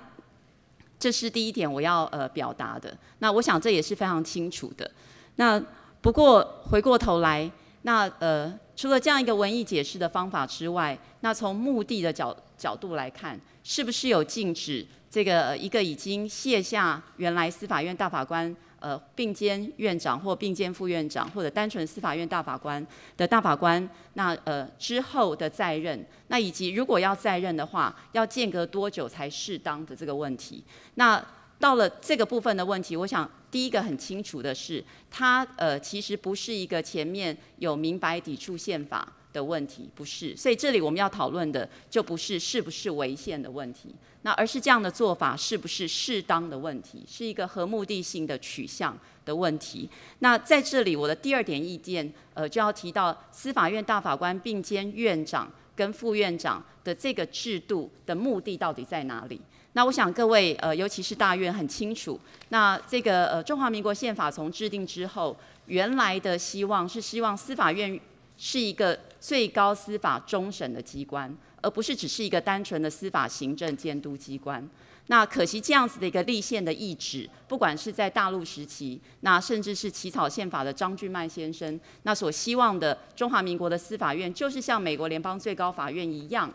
这是第一点我要呃表达的。那我想这也是非常清楚的。那不过回过头来，那呃除了这样一个文艺解释的方法之外，那从目的的角角度来看，是不是有禁止这个一个已经卸下原来司法院大法官？呃，并兼院长或并兼副院长，或者单纯司法院大法官的大法官，那呃之后的再任，那以及如果要再任的话，要间隔多久才适当的这个问题，那到了这个部分的问题，我想第一个很清楚的是，他呃其实不是一个前面有明白抵触宪法。的问题不是，所以这里我们要讨论的就不是是不是违宪的问题，那而是这样的做法是不是适当的问题，是一个合目的性的取向的问题。那在这里，我的第二点意见，呃，就要提到司法院大法官并兼院长跟副院长的这个制度的目的到底在哪里？那我想各位，呃，尤其是大院很清楚，那这个呃中华民国宪法从制定之后，原来的希望是希望司法院。是一个最高司法终审的机关，而不是只是一个单纯的司法行政监督机关。那可惜这样子的一个立宪的意志，不管是在大陆时期，那甚至是起草宪法的张俊迈先生，那所希望的中华民国的司法院，就是像美国联邦最高法院一样，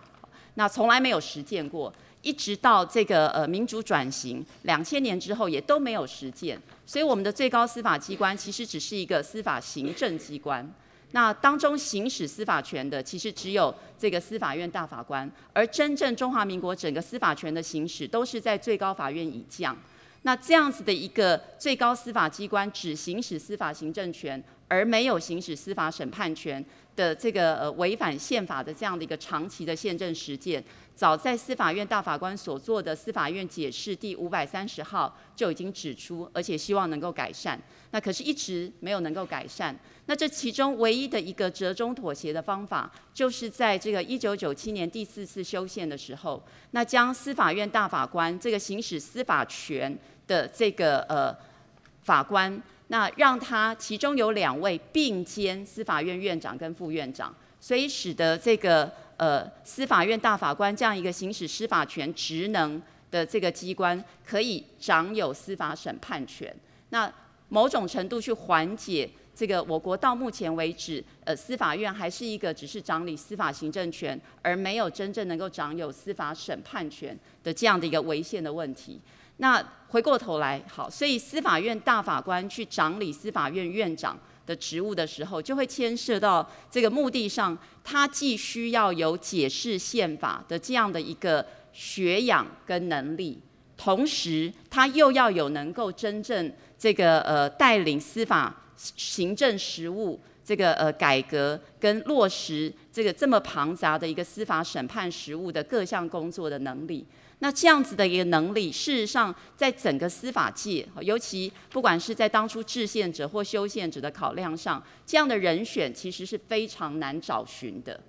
那从来没有实践过，一直到这个呃民主转型两千年之后也都没有实践。所以我们的最高司法机关其实只是一个司法行政机关。那当中行使司法权的，其实只有这个司法院大法官，而真正中华民国整个司法权的行使，都是在最高法院以降。那这样子的一个最高司法机关只行使司法行政权，而没有行使司法审判权的这个呃违反宪法的这样的一个长期的宪政实践，早在司法院大法官所做的司法院解释第五百三十号就已经指出，而且希望能够改善，那可是一直没有能够改善。那这其中唯一的一个折中妥协的方法，就是在这个一九九七年第四次修宪的时候，那将司法院大法官这个行使司法权的这个呃法官，那让他其中有两位并兼司法院院长跟副院长，所以使得这个呃司法院大法官这样一个行使司法权职能的这个机关，可以掌有司法审判权，那某种程度去缓解。这个我国到目前为止，呃，司法院还是一个只是掌理司法行政权，而没有真正能够掌有司法审判权的这样的一个违宪的问题。那回过头来，好，所以司法院大法官去掌理司法院院长的职务的时候，就会牵涉到这个目的上，他既需要有解释宪法的这样的一个学养跟能力，同时他又要有能够真正这个呃带领司法。行政实务这个呃改革跟落实这个这么庞杂的一个司法审判实务的各项工作的能力，那这样子的一个能力，事实上在整个司法界，尤其不管是在当初制宪者或修宪者的考量上，这样的人选其实是非常难找寻的。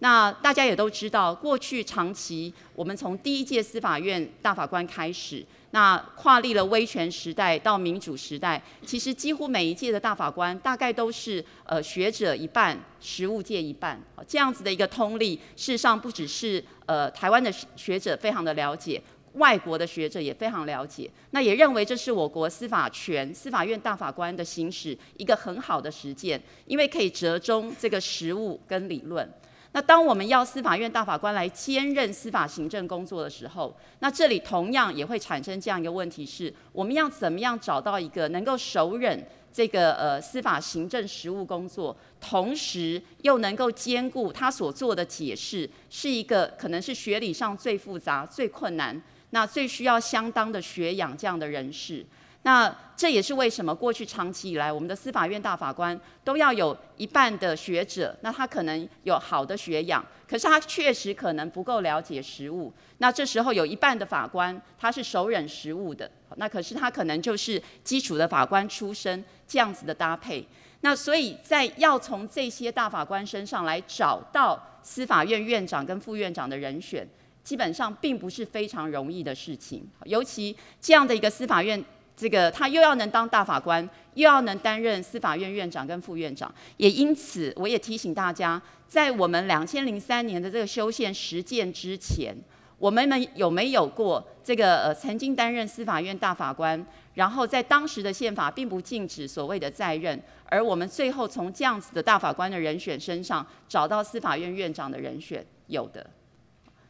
那大家也都知道，过去长期我们从第一届司法院大法官开始，那跨历了威权时代到民主时代，其实几乎每一届的大法官，大概都是呃学者一半，实务界一半这样子的一个通例。事实上，不只是呃台湾的学者非常的了解，外国的学者也非常了解。那也认为这是我国司法权、司法院大法官的行使一个很好的实践，因为可以折中这个实务跟理论。那当我们要司法院大法官来兼任司法行政工作的时候，那这里同样也会产生这样一个问题是：我们要怎么样找到一个能够熟忍这个呃司法行政实务工作，同时又能够兼顾他所做的解释，是一个可能是学理上最复杂、最困难，那最需要相当的学养这样的人士。那这也是为什么过去长期以来，我们的司法院大法官都要有一半的学者，那他可能有好的学养，可是他确实可能不够了解实务。那这时候有一半的法官他是熟忍实务的，那可是他可能就是基础的法官出身，这样子的搭配。那所以在要从这些大法官身上来找到司法院院长跟副院长的人选，基本上并不是非常容易的事情，尤其这样的一个司法院。这个他又要能当大法官，又要能担任司法院院长跟副院长，也因此，我也提醒大家，在我们两千零三年的这个修宪实践之前，我们们有没有过这个呃曾经担任司法院大法官，然后在当时的宪法并不禁止所谓的在任，而我们最后从这样子的大法官的人选身上，找到司法院院长的人选，有的，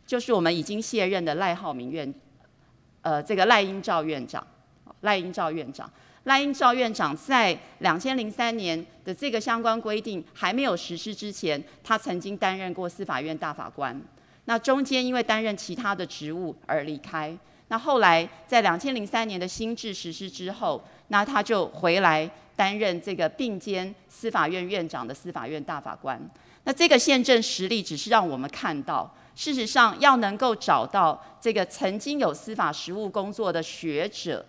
就是我们已经卸任的赖浩明院，呃，这个赖英照院长。赖英照院长，赖英照院长在两千零三年的这个相关规定还没有实施之前，他曾经担任过司法院大法官。那中间因为担任其他的职务而离开。那后来在两千零三年的新制实施之后，那他就回来担任这个并肩司法院院长的司法院大法官。那这个宪政实力只是让我们看到，事实上要能够找到这个曾经有司法实务工作的学者。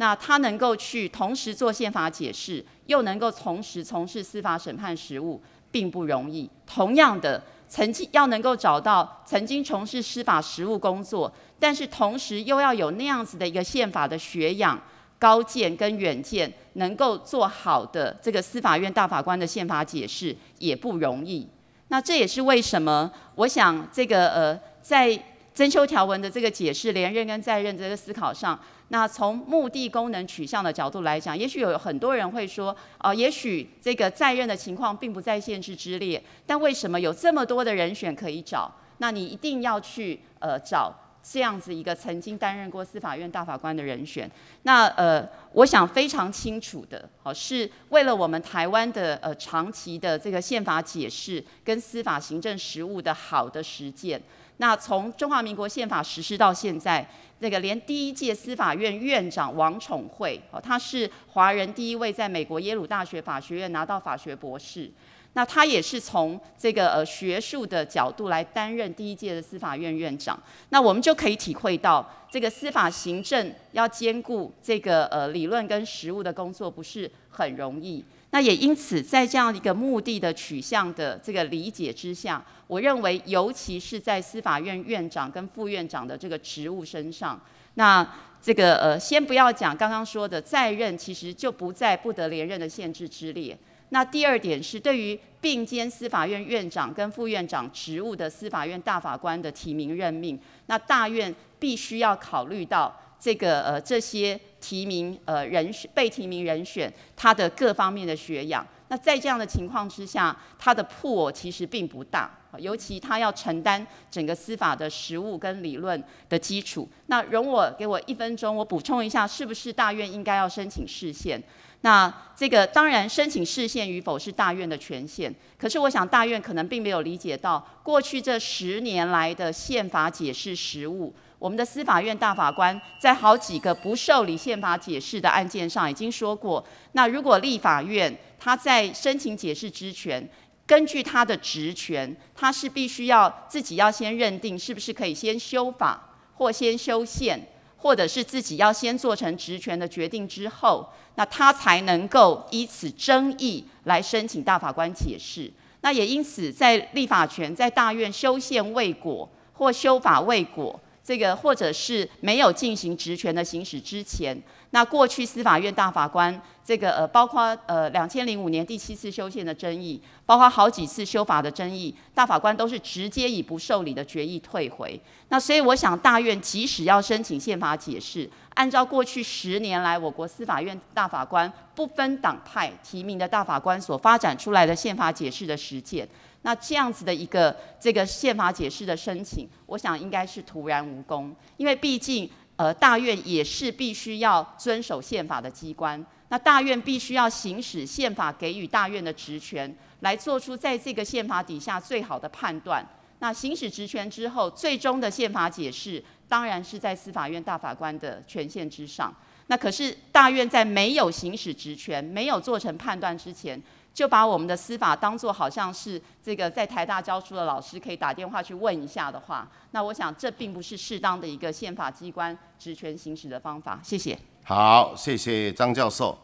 那他能够去同时做宪法解释，又能够同时从事司法审判实务，并不容易。同样的，曾经要能够找到曾经从事司法实务工作，但是同时又要有那样子的一个宪法的学养、高见跟远见，能够做好的这个司法院大法官的宪法解释，也不容易。那这也是为什么，我想这个呃，在增修条文的这个解释、连任跟再任这个思考上。那从目的功能取向的角度来讲，也许有很多人会说，呃，也许这个在任的情况并不在限制之列，但为什么有这么多的人选可以找？那你一定要去呃找这样子一个曾经担任过司法院大法官的人选。那呃，我想非常清楚的，好是为了我们台湾的呃长期的这个宪法解释跟司法行政实务的好的实践。那从中华民国宪法实施到现在。那个，连第一届司法院院长王宠惠，哦，他是华人第一位在美国耶鲁大学法学院拿到法学博士，那他也是从这个呃学术的角度来担任第一届的司法院院长，那我们就可以体会到，这个司法行政要兼顾这个呃理论跟实务的工作，不是很容易。那也因此，在这样一个目的的取向的这个理解之下，我认为，尤其是在司法院院长跟副院长的这个职务身上，那这个呃，先不要讲刚刚说的在任，其实就不在不得连任的限制之列。那第二点是，对于并兼司法院院长跟副院长职务的司法院大法官的提名任命，那大院必须要考虑到。这个呃，这些提名呃人选被提名人选，他的各方面的学养，那在这样的情况之下，他的破其实并不大，尤其他要承担整个司法的实务跟理论的基础。那容我给我一分钟，我补充一下，是不是大院应该要申请释宪？那这个当然申请释宪与否是大院的权限，可是我想大院可能并没有理解到过去这十年来的宪法解释实务。我们的司法院大法官在好几个不受理宪法解释的案件上已经说过，那如果立法院他在申请解释之权，根据他的职权，他是必须要自己要先认定是不是可以先修法或先修宪，或者是自己要先做成职权的决定之后，那他才能够以此争议来申请大法官解释。那也因此，在立法权在大院修宪未果或修法未果。这个或者是没有进行职权的行使之前，那过去司法院大法官这个呃，包括呃两千零五年第七次修宪的争议，包括好几次修法的争议，大法官都是直接以不受理的决议退回。那所以我想，大院即使要申请宪法解释，按照过去十年来我国司法院大法官不分党派提名的大法官所发展出来的宪法解释的实践。那这样子的一个这个宪法解释的申请，我想应该是徒然无功，因为毕竟呃大院也是必须要遵守宪法的机关，那大院必须要行使宪法给予大院的职权，来做出在这个宪法底下最好的判断。那行使职权之后，最终的宪法解释当然是在司法院大法官的权限之上。那可是大院在没有行使职权、没有做成判断之前。就把我们的司法当做好像是这个在台大教书的老师可以打电话去问一下的话，那我想这并不是适当的一个宪法机关职权行使的方法。谢谢。好，谢谢张教授。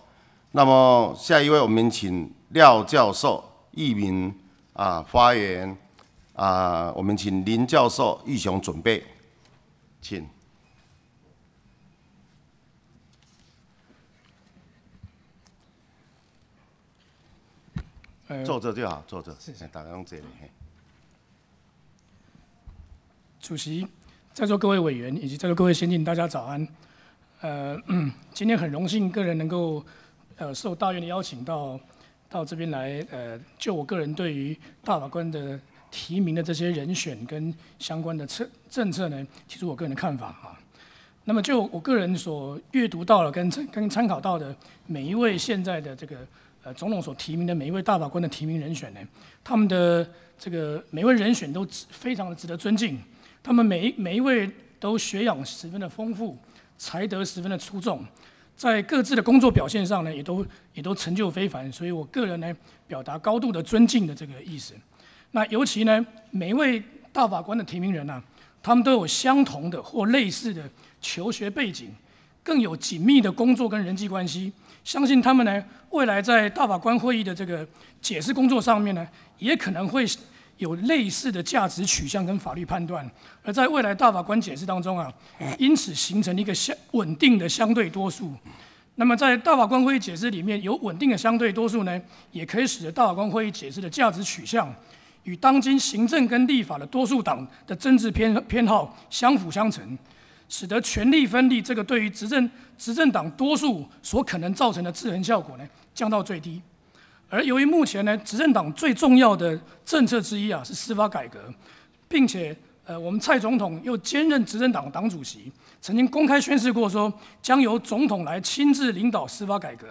那么下一位我们请廖教授一名啊发言啊，我们请林教授玉雄准备，请。坐着就好，坐着。谢谢大家，用主席，在座各位委员以及在座各位先进，大家早安。呃，(clears throat) 今天很荣幸个人能够，呃，受大院的邀请到，到这边来。呃，就我个人对于大法官的提名的这些人选跟相关的策政策呢，提出我个人的看法啊。那么就我个人所阅读到了跟跟参考到的每一位现在的这个。呃，总统所提名的每一位大法官的提名人选呢，他们的这个每一位人选都非常的值得尊敬，他们每一每一位都学养十分的丰富，才德十分的出众，在各自的工作表现上呢，也都也都成就非凡，所以我个人呢，表达高度的尊敬的这个意思。那尤其呢，每一位大法官的提名人呢，他们都有相同的或类似的求学背景，更有紧密的工作跟人际关系。相信他们呢，未来在大法官会议的这个解释工作上面呢，也可能会有类似的价值取向跟法律判断，而在未来大法官解释当中啊，因此形成一个相稳定的相对多数。那么在大法官会议解释里面有稳定的相对多数呢，也可以使得大法官会议解释的价值取向与当今行政跟立法的多数党的政治偏偏好相辅相成，使得权力分立这个对于执政。执政党多数所可能造成的制衡效果呢降到最低，而由于目前呢执政党最重要的政策之一啊是司法改革，并且呃我们蔡总统又兼任执政党党主席，曾经公开宣示过说将由总统来亲自领导司法改革，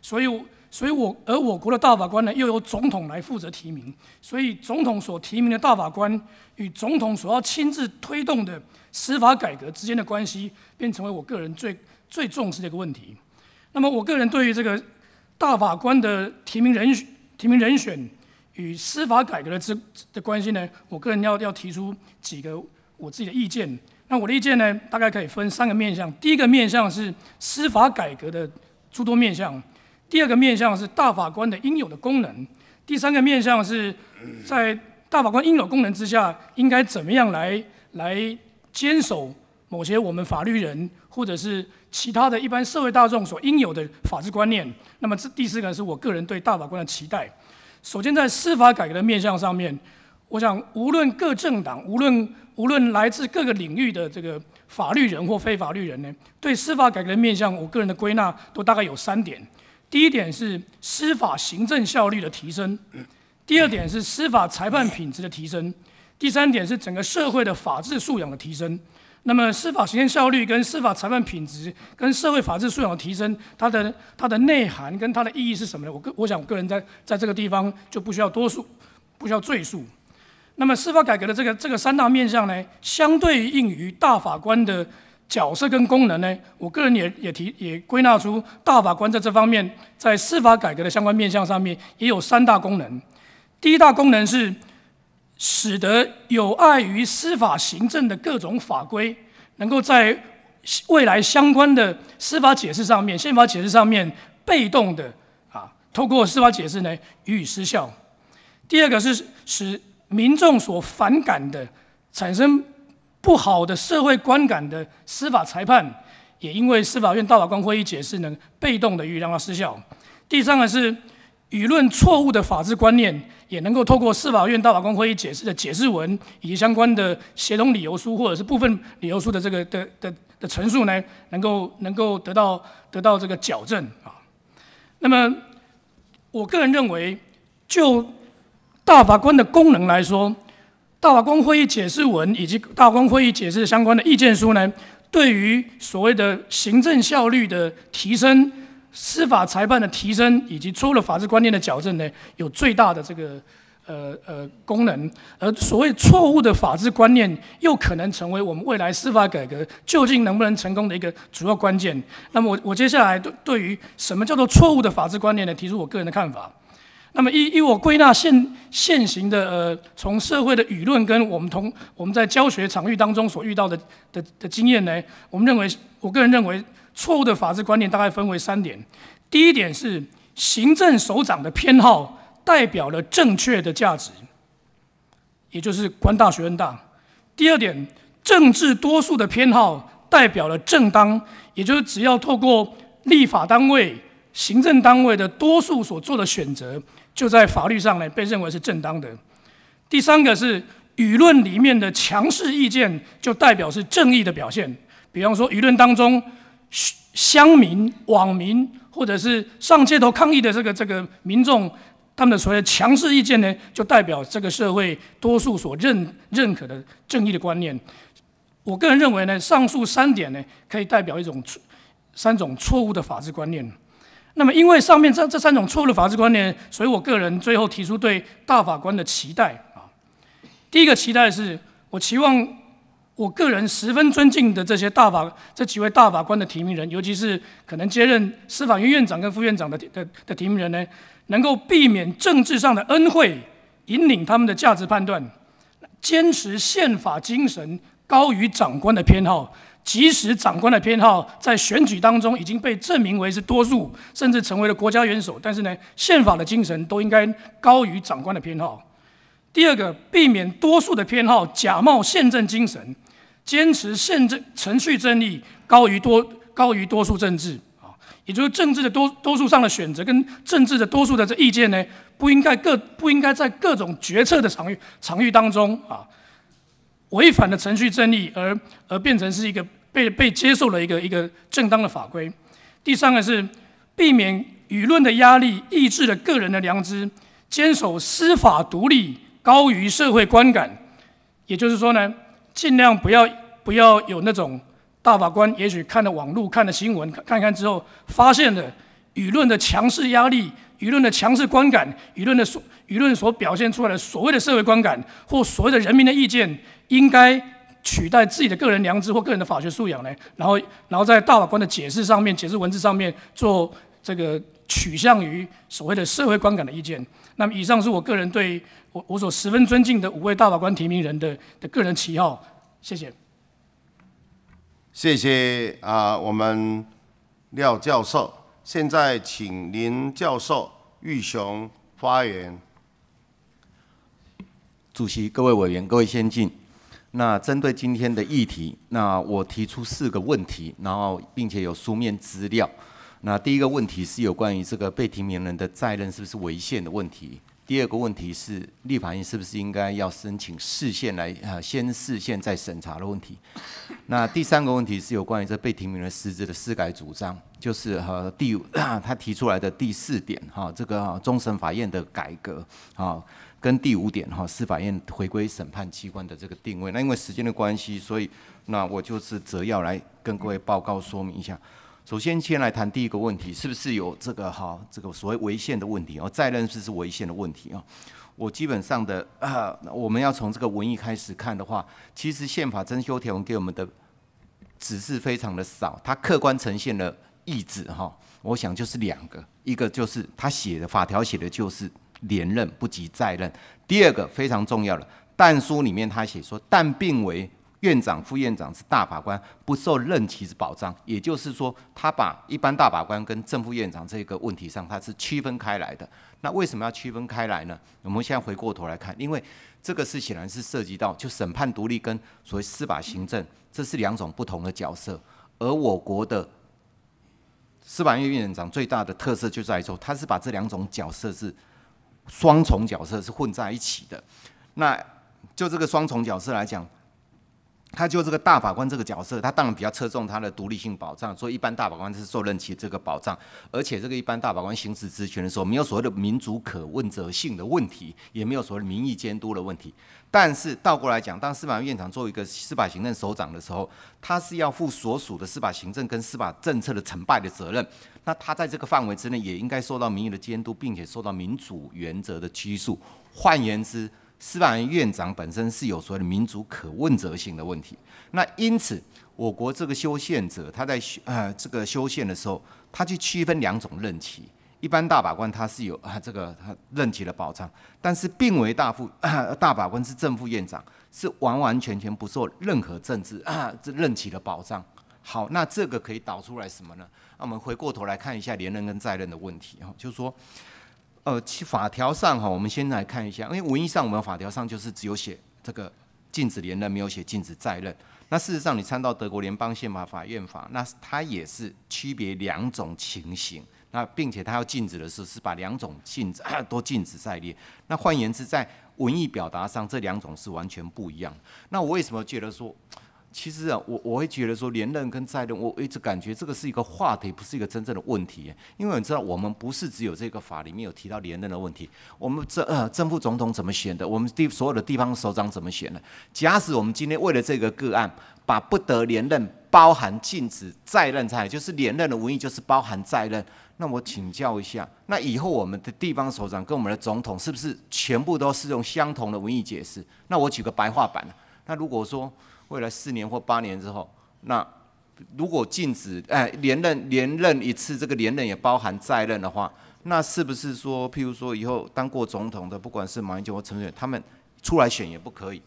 所以所以我而我国的大法官呢又由总统来负责提名，所以总统所提名的大法官与总统所要亲自推动的司法改革之间的关系，便成为我个人最。最重视这个问题。那么，我个人对于这个大法官的提名人提名人选与司法改革的之的关系呢，我个人要要提出几个我自己的意见。那我的意见呢，大概可以分三个面向：第一个面向是司法改革的诸多面向；第二个面向是大法官的应有的功能；第三个面向是在大法官应有功能之下，应该怎么样来来坚守。某些我们法律人，或者是其他的一般社会大众所应有的法治观念。那么，这第四个是我个人对大法官的期待。首先，在司法改革的面向上面，我想无论各政党，无论无论来自各个领域的这个法律人或非法律人呢，对司法改革的面向，我个人的归纳都大概有三点。第一点是司法行政效率的提升；第二点是司法裁判品质的提升；第三点是整个社会的法治素养的提升。那么，司法实践效率跟司法裁判品质跟社会法治素养的提升，它的它的内涵跟它的意义是什么呢？我个我想，我个人在在这个地方就不需要多述，不需要赘述。那么，司法改革的这个这个三大面向呢，相对应于大法官的角色跟功能呢，我个人也也提也归纳出大法官在这方面在司法改革的相关面向上面也有三大功能。第一大功能是。使得有碍于司法行政的各种法规，能够在未来相关的司法解释上面、宪法解释上面被动的啊，透过司法解释呢予以失效。第二个是使民众所反感的、产生不好的社会观感的司法裁判，也因为司法院大法官会议解释呢被动的予以让它失效。第三个是舆论错误的法治观念。也能够透过司法院大法官会议解释的解释文以及相关的协同理由书或者是部分理由书的这个的的的陈述呢，能够能够得到得到这个矫正啊。那么，我个人认为，就大法官的功能来说，大法官会议解释文以及大公会议解释相关的意见书呢，对于所谓的行政效率的提升。司法裁判的提升，以及出了法治观念的矫正呢，有最大的这个呃呃功能。而所谓错误的法治观念，又可能成为我们未来司法改革究竟能不能成功的一个主要关键。那么我我接下来对对于什么叫做错误的法治观念呢，提出我个人的看法。那么依依我归纳现现行的呃，从社会的舆论跟我们同我们在教学场域当中所遇到的的的经验呢，我们认为我个人认为。错误的法治观念大概分为三点：第一点是行政首长的偏好代表了正确的价值，也就是官大、学问大；第二点，政治多数的偏好代表了正当，也就是只要透过立法单位、行政单位的多数所做的选择，就在法律上呢被认为是正当的；第三个是舆论里面的强势意见就代表是正义的表现，比方说舆论当中。乡民、网民，或者是上街头抗议的这个这个民众，他们的所谓强势意见呢，就代表这个社会多数所认认可的正义的观念。我个人认为呢，上述三点呢，可以代表一种错三种错误的法治观念。那么，因为上面这这三种错误的法治观念，所以我个人最后提出对大法官的期待啊。第一个期待是我期望。我个人十分尊敬的这些大法这几位大法官的提名人，尤其是可能接任司法院院长跟副院长的的的提名人呢，能够避免政治上的恩惠引领他们的价值判断，坚持宪法精神高于长官的偏好。即使长官的偏好在选举当中已经被证明为是多数，甚至成为了国家元首，但是呢，宪法的精神都应该高于长官的偏好。第二个，避免多数的偏好假冒宪政精神。坚持宪政程序正义高于多高于多数政治啊，也就是政治的多多数上的选择跟政治的多数的这意见呢，不应该各不应该在各种决策的场域场域当中啊，违反了程序正义而而变成是一个被被接受了一个一个正当的法规。第三个是避免舆论的压力抑制了个人的良知，坚守司法独立高于社会观感，也就是说呢。尽量不要不要有那种大法官，也许看了网络，看了新闻，看看之后，发现了舆论的强势压力、舆论的强势观感、舆论的所舆论所表现出来的所谓的社会观感或所谓的人民的意见，应该取代自己的个人良知或个人的法学素养呢？然后，然后在大法官的解释上面、解释文字上面做这个取向于所谓的社会观感的意见。那么，以上是我个人对我我所十分尊敬的五位大法官提名人的的个人喜好，谢谢。谢谢啊，我们廖教授，现在请林教授玉雄发言。主席、各位委员、各位先进，那针对今天的议题，那我提出四个问题，然后并且有书面资料。那第一个问题是有关于这个被提名人的在任是不是违宪的问题；第二个问题是立法院是不是应该要申请市县来，啊，先市县再审查的问题。那第三个问题是有关于这被提名人实质的司改主张，就是哈，第 (coughs) 他提出来的第四点，哈，这个终审法院的改革，啊，跟第五点，哈，司法院回归审判机关的这个定位。那因为时间的关系，所以那我就是择要来跟各位报告说明一下。首先，先来谈第一个问题，是不是有这个哈，这个所谓违宪的问题哦？再任是不是违宪的问题啊？我基本上的啊，我们要从这个文艺开始看的话，其实宪法增修条文给我们的指示非常的少，它客观呈现的意志哈，我想就是两个，一个就是他写的法条写的就是连任不及再任，第二个非常重要了，但书里面他写说，但并为。院长、副院长是大法官，不受任期之保障，也就是说，他把一般大法官跟正副院长这个问题上，他是区分开来的。那为什么要区分开来呢？我们现在回过头来看，因为这个是显然是涉及到就审判独立跟所谓司法行政，这是两种不同的角色。而我国的司法院院长最大的特色就在于说，他是把这两种角色是双重角色是混在一起的。那就这个双重角色来讲。他就这个大法官这个角色，他当然比较侧重他的独立性保障，所以一般大法官是受任期这个保障，而且这个一般大法官行使职权的时候，没有所谓的民主可问责性的问题，也没有所谓民意监督的问题。但是倒过来讲，当司法院长作为一个司法行政首长的时候，他是要负所属的司法行政跟司法政策的成败的责任，那他在这个范围之内，也应该受到民意的监督，并且受到民主原则的拘束。换言之，司法院长本身是有所谓的民主可问责性的问题，那因此我国这个修宪者他在修呃这个修宪的时候，他去区分两种任期，一般大法官他是有啊这个他任期的保障，但是并为大副大法官是正副院长，是完完全全不受任何政治这任期的保障。好，那这个可以导出来什么呢？那我们回过头来看一下连任跟再任的问题啊，就是说。呃，其法条上哈，我们先来看一下，因为文义上我们法条上就是只有写这个禁止连任，没有写禁止再任。那事实上，你参照德国联邦宪法法院法，那它也是区别两种情形。那并且它要禁止的时候，是把两种禁止 (coughs) 都禁止在列。那换言之，在文艺表达上，这两种是完全不一样。那我为什么觉得说？其实啊，我我会觉得说连任跟再任，我一直感觉这个是一个话题，不是一个真正的问题。因为你知道，我们不是只有这个法里面有提到连任的问题。我们这呃，正副总统怎么选的？我们地所有的地方首长怎么选的？假使我们今天为了这个个案，把不得连任包含禁止再任在，就是连任的文艺就是包含再任。那我请教一下，那以后我们的地方首长跟我们的总统是不是全部都是用相同的文艺解释？那我举个白话版，那如果说。未来四年或八年之后，那如果禁止哎连任连任一次，这个连任也包含在任的话，那是不是说，譬如说以后当过总统的，不管是马英九或陈水扁，他们出来选也不可以？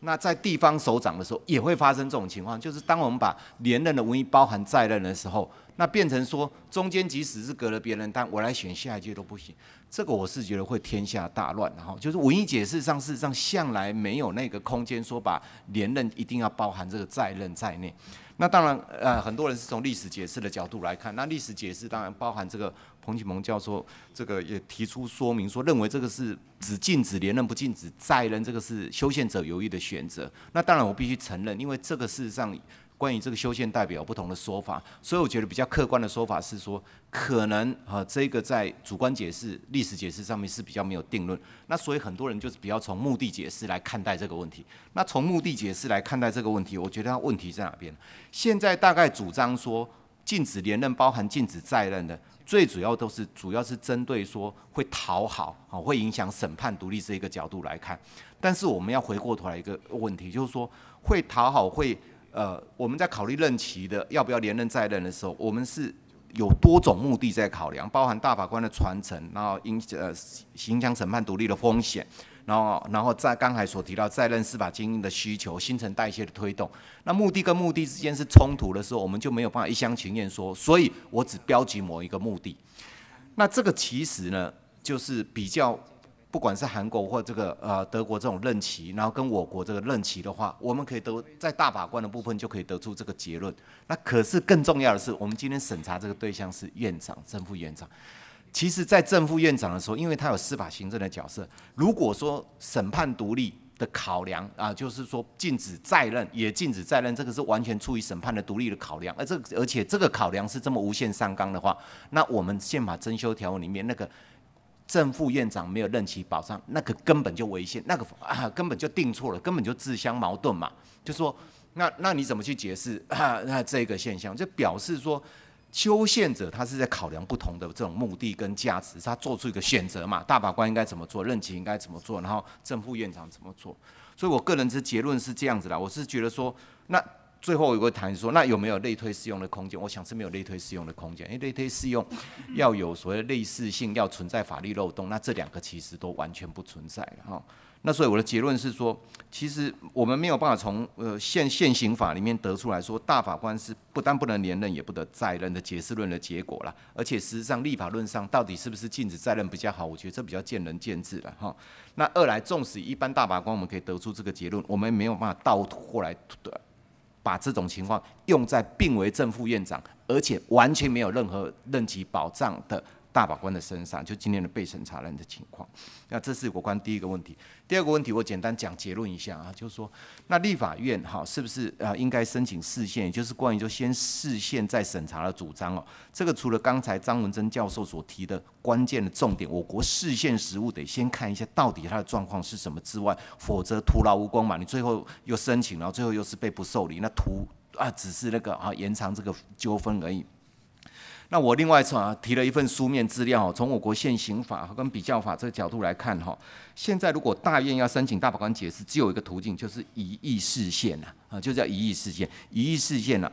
那在地方首长的时候，也会发生这种情况，就是当我们把连任的文艺包含在任的时候，那变成说中间即使是隔了别人，但我来选下一届都不行，这个我是觉得会天下大乱，然后就是文艺解释上，事实上向来没有那个空间说把连任一定要包含这个在任在内。那当然，呃，很多人是从历史解释的角度来看，那历史解释当然包含这个。洪启蒙教授这个也提出说明说，认为这个是只禁止连任不禁止再任，这个是修宪者有意的选择。那当然我必须承认，因为这个事实上关于这个修宪代表不同的说法，所以我觉得比较客观的说法是说，可能啊这个在主观解释、历史解释上面是比较没有定论。那所以很多人就是比较从目的解释来看待这个问题。那从目的解释来看待这个问题，我觉得它问题在哪边？现在大概主张说禁止连任，包含禁止再任的。最主要都是主要是针对说会讨好啊，会影响审判独立这一个角度来看。但是我们要回过头来一个问题，就是说会讨好会呃，我们在考虑任期的要不要连任再任的时候，我们是有多种目的在考量，包含大法官的传承，然后影呃影响审判独立的风险。然后，然后在刚才所提到，在任司法精英的需求、新陈代谢的推动，那目的跟目的之间是冲突的时候，我们就没有办法一厢情愿说，所以我只标记某一个目的。那这个其实呢，就是比较，不管是韩国或这个呃德国这种任期，然后跟我国这个任期的话，我们可以得在大法官的部分就可以得出这个结论。那可是更重要的是，我们今天审查这个对象是院长、正副院长。其实，在正副院长的时候，因为他有司法行政的角色，如果说审判独立的考量啊，就是说禁止再任，也禁止再任，这个是完全出于审判的独立的考量。而这，而且这个考量是这么无限上纲的话，那我们宪法征修条文里面那个正副院长没有任期保障，那个根本就违宪，那个啊根本就定错了，根本就自相矛盾嘛。就说那那你怎么去解释那这个现象？就表示说。修宪者他是在考量不同的这种目的跟价值，他做出一个选择嘛。大法官应该怎么做，任期应该怎么做，然后正副院长怎么做。所以我个人之结论是这样子啦。我是觉得说，那最后有个谈说，那有没有类推适用的空间？我想是没有类推适用的空间。因为类推适用要有所谓类似性，要存在法律漏洞，那这两个其实都完全不存在了哈。那所以我的结论是说，其实我们没有办法从呃现现行法里面得出来说，大法官是不但不能连任，也不得再任的解释论的结果啦。而且事实上，立法论上到底是不是禁止再任比较好，我觉得这比较见仁见智了哈。那二来，纵使一般大法官我们可以得出这个结论，我们没有办法倒过来的把这种情况用在并为正副院长，而且完全没有任何任期保障的。大法官的身上，就今天的被审查人的情况，那这是我关第一个问题。第二个问题，我简单讲结论一下啊，就是说，那立法院哈是不是啊应该申请视线，也就是关于就先视线再审查的主张哦？这个除了刚才张文珍教授所提的关键的重点，我国视线实务得先看一下到底他的状况是什么之外，否则徒劳无功嘛。你最后又申请，然后最后又是被不受理，那徒啊只是那个啊延长这个纠纷而已。那我另外提了一份书面资料，从我国现行法跟比较法这个角度来看，哈，现在如果大院要申请大法官解释，只有一个途径，就是一议事件呐，啊，就叫一议事件，一议事件呐。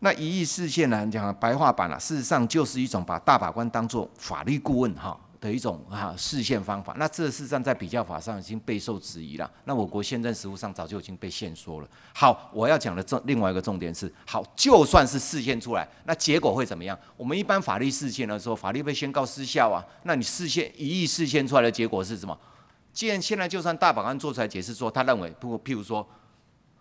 那移易事件呢，讲白话版了，事实上就是一种把大法官当作法律顾问，哈。的一种啊，视线方法，那事实上在比较法上已经备受质疑了。那我国现在实务上早就已经被限缩了。好，我要讲的这另外一个重点是，好，就算是视线出来，那结果会怎么样？我们一般法律视线的时候，法律会宣告失效啊。那你视线一意视线出来的结果是什么？既然现在就算大法官做出来解释说，他认为，不，譬如说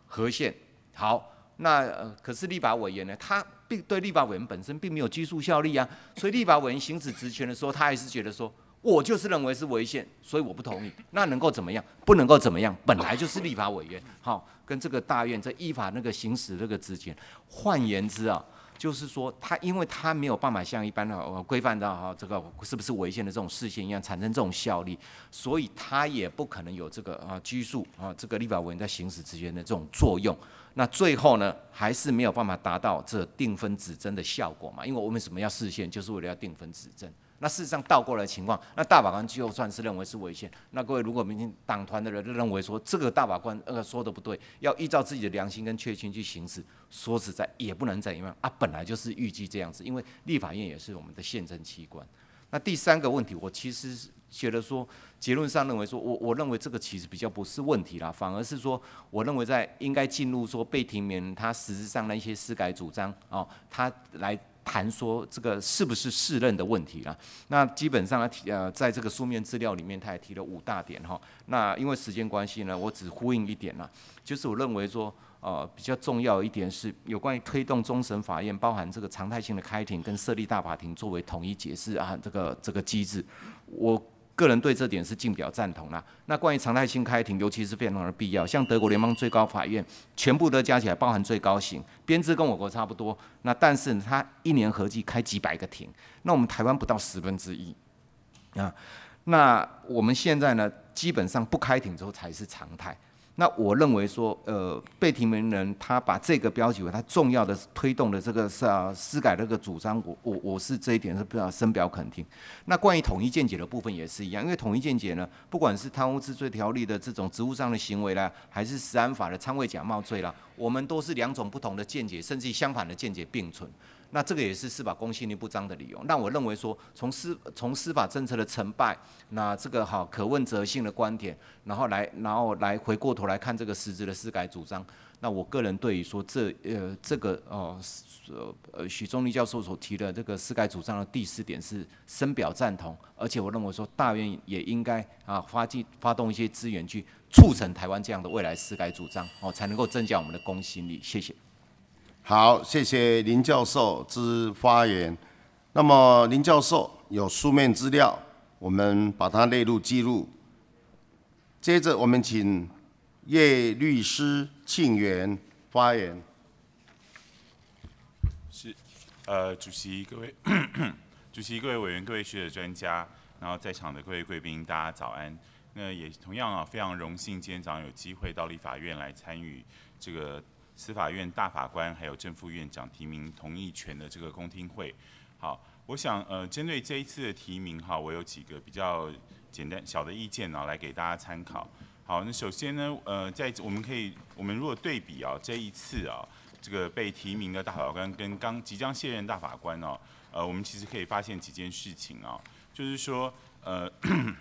和宪，好。那呃，可是立法委员呢，他并对立法委员本身并没有拘束效力啊，所以立法委员行使职权的时候，他还是觉得说，我就是认为是违宪，所以我不同意。那能够怎么样？不能够怎么样？本来就是立法委员，好，跟这个大院在依法那个行使那个职权。换言之啊，就是说他，因为他没有办法像一般的规范到哈这个是不是违宪的这种事情一样产生这种效力，所以他也不可能有这个啊拘束啊这个立法委员在行使职权的这种作用。那最后呢，还是没有办法达到这定分指针的效果嘛？因为我们为什么要视线，就是为了要定分指针。那事实上倒过来情况，那大法官就算是认为是违宪，那各位如果明天党团的人认为说这个大法官呃说的不对，要依照自己的良心跟确信去行事，说实在也不能怎样啊，本来就是预计这样子，因为立法院也是我们的宪政机关。那第三个问题，我其实是。写的说，结论上认为说，我我认为这个其实比较不是问题啦，反而是说，我认为在应该进入说被提名他实质上那些私改主张哦，他来谈说这个是不是适任的问题啦。那基本上他提呃在这个书面资料里面，他也提了五大点哈。那因为时间关系呢，我只呼应一点啦，就是我认为说，呃比较重要一点是有关于推动终审法院包含这个常态性的开庭跟设立大法庭作为统一解释啊，这个这个机制，我。个人对这点是尽表赞同啦。那关于常态性开庭，尤其是变常的必要，像德国联邦最高法院全部都加起来，包含最高刑，编制跟我国差不多。那但是它一年合计开几百个庭，那我们台湾不到十分之一啊。那我们现在呢，基本上不开庭之后才是常态。那我认为说，呃，被提名人他把这个标记为他重要的推动的这个是啊，司改这个主张，我我我是这一点是比较深表肯定。那关于统一见解的部分也是一样，因为统一见解呢，不管是贪污治罪条例的这种职务上的行为啦，还是食安法的贪位假冒罪啦，我们都是两种不同的见解，甚至相反的见解并存。那这个也是司法公信力不彰的理由。那我认为说，从司从司法政策的成败，那这个哈可问责性的观点，然后来然后来回过头来看这个实质的司改主张。那我个人对于说这呃这个哦呃呃许宗利教授所提的这个司改主张的第四点是深表赞同，而且我认为说大院也应该啊发际发动一些资源去促成台湾这样的未来司改主张哦，才能够增加我们的公信力。谢谢。好，谢谢林教授之发言。那么林教授有书面资料，我们把它列入记录。接着，我们请叶律师庆元发言。是，呃，主席各位，(coughs) 主席各位委员，各位学者专家，然后在场的各位贵宾，大家早安。那也同样啊，非常荣幸今天早上有机会到立法院来参与这个。司法院大法官还有正副院长提名同意权的这个公听会，好，我想呃针对这一次的提名哈，我有几个比较简单小的意见呢，来给大家参考。好，那首先呢，呃，在我们可以，我们如果对比啊，这一次啊，这个被提名的大法官跟刚即将卸任大法官哦，呃，我们其实可以发现几件事情哦，就是说，呃，(coughs)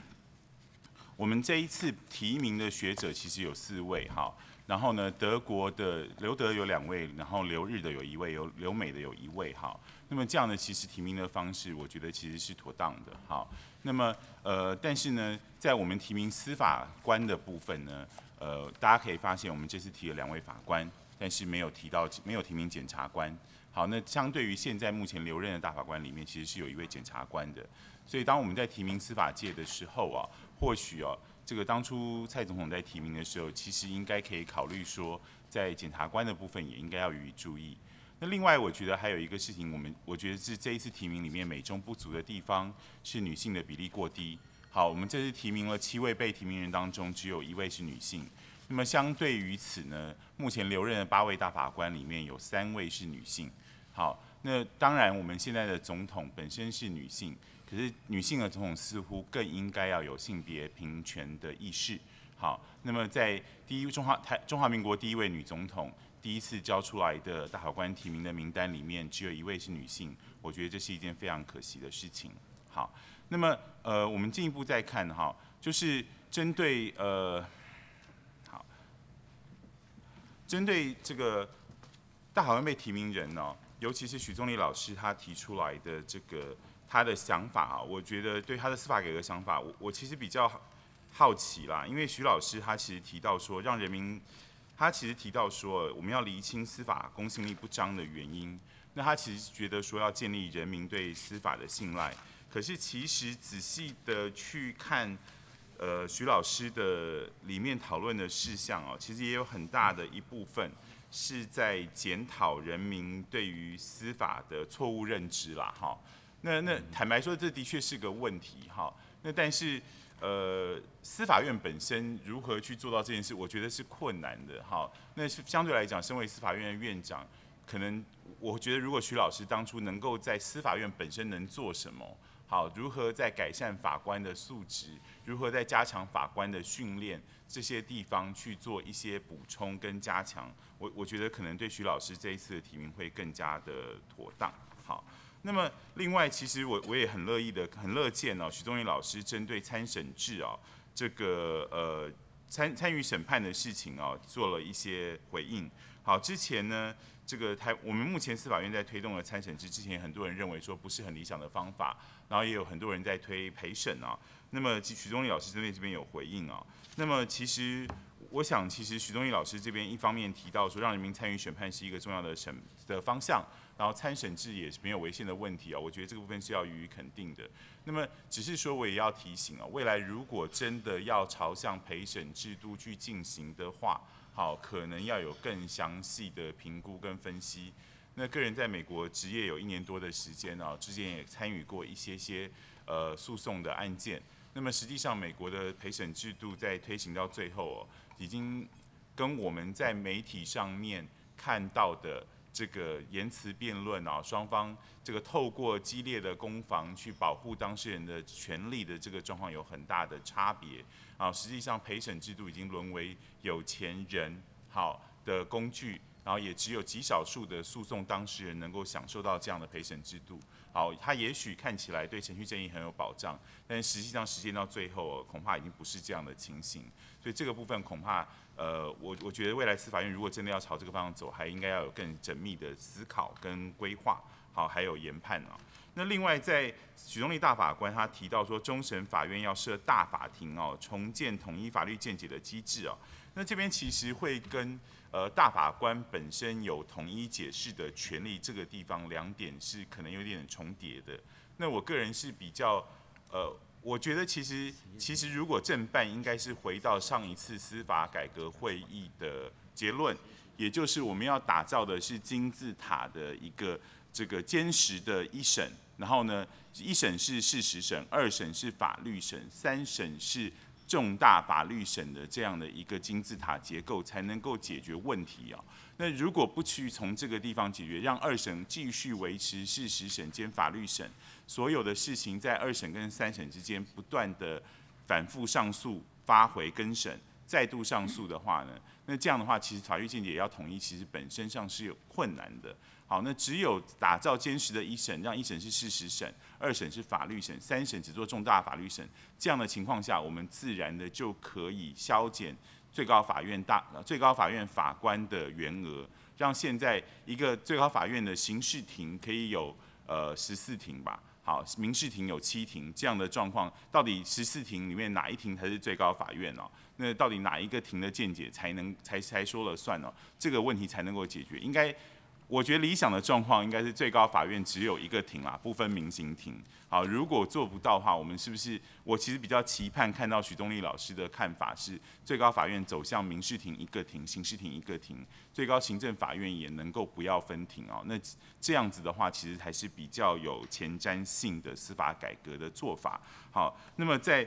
我们这一次提名的学者其实有四位哈。然后呢，德国的留德有两位，然后留日的有一位，有留美的有一位哈。那么这样呢，其实提名的方式，我觉得其实是妥当的哈。那么呃，但是呢，在我们提名司法官的部分呢，呃，大家可以发现，我们这次提了两位法官，但是没有提到没有提名检察官。好，那相对于现在目前留任的大法官里面，其实是有一位检察官的。所以当我们在提名司法界的时候啊，或许哦。这个当初蔡总统在提名的时候，其实应该可以考虑说，在检察官的部分也应该要予以注意。那另外，我觉得还有一个事情，我们我觉得是这一次提名里面美中不足的地方是女性的比例过低。好，我们这次提名了七位被提名人当中，只有一位是女性。那么相对于此呢，目前留任的八位大法官里面有三位是女性。好，那当然我们现在的总统本身是女性。可是女性的总统似乎更应该要有性别平权的意识。好，那么在第一中华台中华民国第一位女总统第一次交出来的大法官提名的名单里面，只有一位是女性，我觉得这是一件非常可惜的事情。好，那么呃，我们进一步再看哈，就是针对呃，好，针对这个大法官被提名人哦，尤其是许宗力老师他提出来的这个。他的想法啊，我觉得对他的司法改革想法，我我其实比较好奇啦。因为徐老师他其实提到说，让人民，他其实提到说，我们要厘清司法公信力不彰的原因。那他其实觉得说，要建立人民对司法的信赖。可是其实仔细的去看，呃，徐老师的里面讨论的事项哦，其实也有很大的一部分是在检讨人民对于司法的错误认知啦，哈。那那坦白说，这的确是个问题哈。那但是，呃，司法院本身如何去做到这件事，我觉得是困难的哈。那是相对来讲，身为司法院院长，可能我觉得如果徐老师当初能够在司法院本身能做什么，好，如何在改善法官的素质，如何在加强法官的训练这些地方去做一些补充跟加强，我我觉得可能对徐老师这一次的提名会更加的妥当，好。那么，另外，其实我我也很乐意的，很乐见哦，徐宗义老师针对参审制哦，这个呃参参与审判的事情哦，做了一些回应。好，之前呢，这个台我们目前司法院在推动的参审制之前，很多人认为说不是很理想的方法，然后也有很多人在推陪审啊。那么徐徐宗义老师针对这边有回应啊。那么其实我想，其实徐宗义老师这边一方面提到说，让人民参与审判是一个重要的审的方向。然后参审制也是没有违宪的问题啊，我觉得这个部分是要予以肯定的。那么只是说，我也要提醒啊，未来如果真的要朝向陪审制度去进行的话，好，可能要有更详细的评估跟分析。那个人在美国职业有一年多的时间啊，之前也参与过一些些呃诉讼的案件。那么实际上，美国的陪审制度在推行到最后，哦，已经跟我们在媒体上面看到的。这个言辞辩论啊，双方这个透过激烈的攻防去保护当事人的权利的这个状况有很大的差别啊。实际上，陪审制度已经沦为有钱人好的工具，然后也只有极少数的诉讼当事人能够享受到这样的陪审制度。好，他也许看起来对程序正义很有保障，但实际上实践到最后，恐怕已经不是这样的情形。所以这个部分恐怕，呃，我我觉得未来司法院如果真的要朝这个方向走，还应该要有更缜密的思考跟规划，好，还有研判啊。那另外在许宗力大法官他提到说，终审法院要设大法庭哦，重建统一法律见解的机制哦。那这边其实会跟。呃，大法官本身有统一解释的权利，这个地方两点是可能有点重叠的。那我个人是比较，呃，我觉得其实其实如果政办应该是回到上一次司法改革会议的结论，也就是我们要打造的是金字塔的一个这个坚实的一审，然后呢，一审是事实审，二审是法律审，三审是。重大法律审的这样的一个金字塔结构才能够解决问题哦。那如果不去从这个地方解决，让二审继续维持事实审兼法律审，所有的事情在二审跟三审之间不断的反复上诉发回跟审，再度上诉的话呢，那这样的话其实法律见解要统一，其实本身上是有困难的。好，那只有打造坚实的一审，让一审是事实审，二审是法律审，三审只做重大法律审。这样的情况下，我们自然的就可以削减最高法院大最高法院法官的员额，让现在一个最高法院的刑事庭可以有呃十四庭吧，好，民事庭有七庭这样的状况，到底十四庭里面哪一庭才是最高法院哦？那到底哪一个庭的见解才能才才说了算哦？这个问题才能够解决，应该。我觉得理想的状况应该是最高法院只有一个庭啦，不分民刑庭。好，如果做不到的话，我们是不是？我其实比较期盼看到许东丽老师的看法是，最高法院走向民事庭一个庭、刑事庭一个庭，最高行政法院也能够不要分庭哦。那这样子的话，其实还是比较有前瞻性的司法改革的做法。好，那么在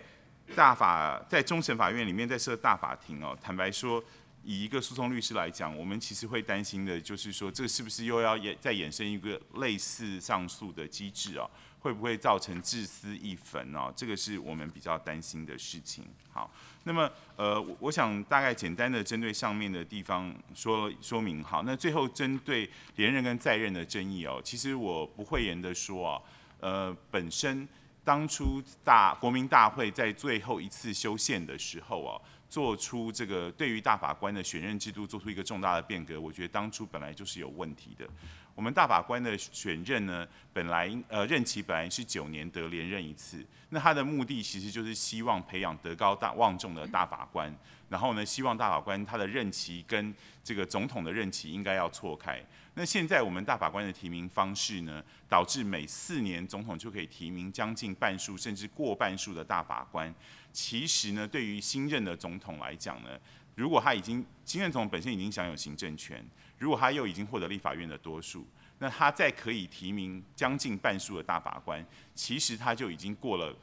大法在中审法院里面再设大法庭哦。坦白说。以一个诉讼律师来讲，我们其实会担心的，就是说，这是不是又要再衍生一个类似上诉的机制啊？会不会造成自私一焚啊？这个是我们比较担心的事情。好，那么呃，我想大概简单的针对上面的地方说说明。好，那最后针对连任跟在任的争议哦，其实我不会言的说啊，呃，本身当初大国民大会在最后一次修宪的时候啊。做出这个对于大法官的选任制度做出一个重大的变革，我觉得当初本来就是有问题的。我们大法官的选任呢，本来呃任期本来是九年得连任一次，那他的目的其实就是希望培养德高大望重的大法官，然后呢希望大法官他的任期跟这个总统的任期应该要错开。那现在我们大法官的提名方式呢，导致每四年总统就可以提名将近半数甚至过半数的大法官。其实呢，对于新任的总统来讲呢，如果他已经新任总统本身已经享有行政权，如果他又已经获得立法院的多数，那他再可以提名将近半数的大法官，其实他就已经过了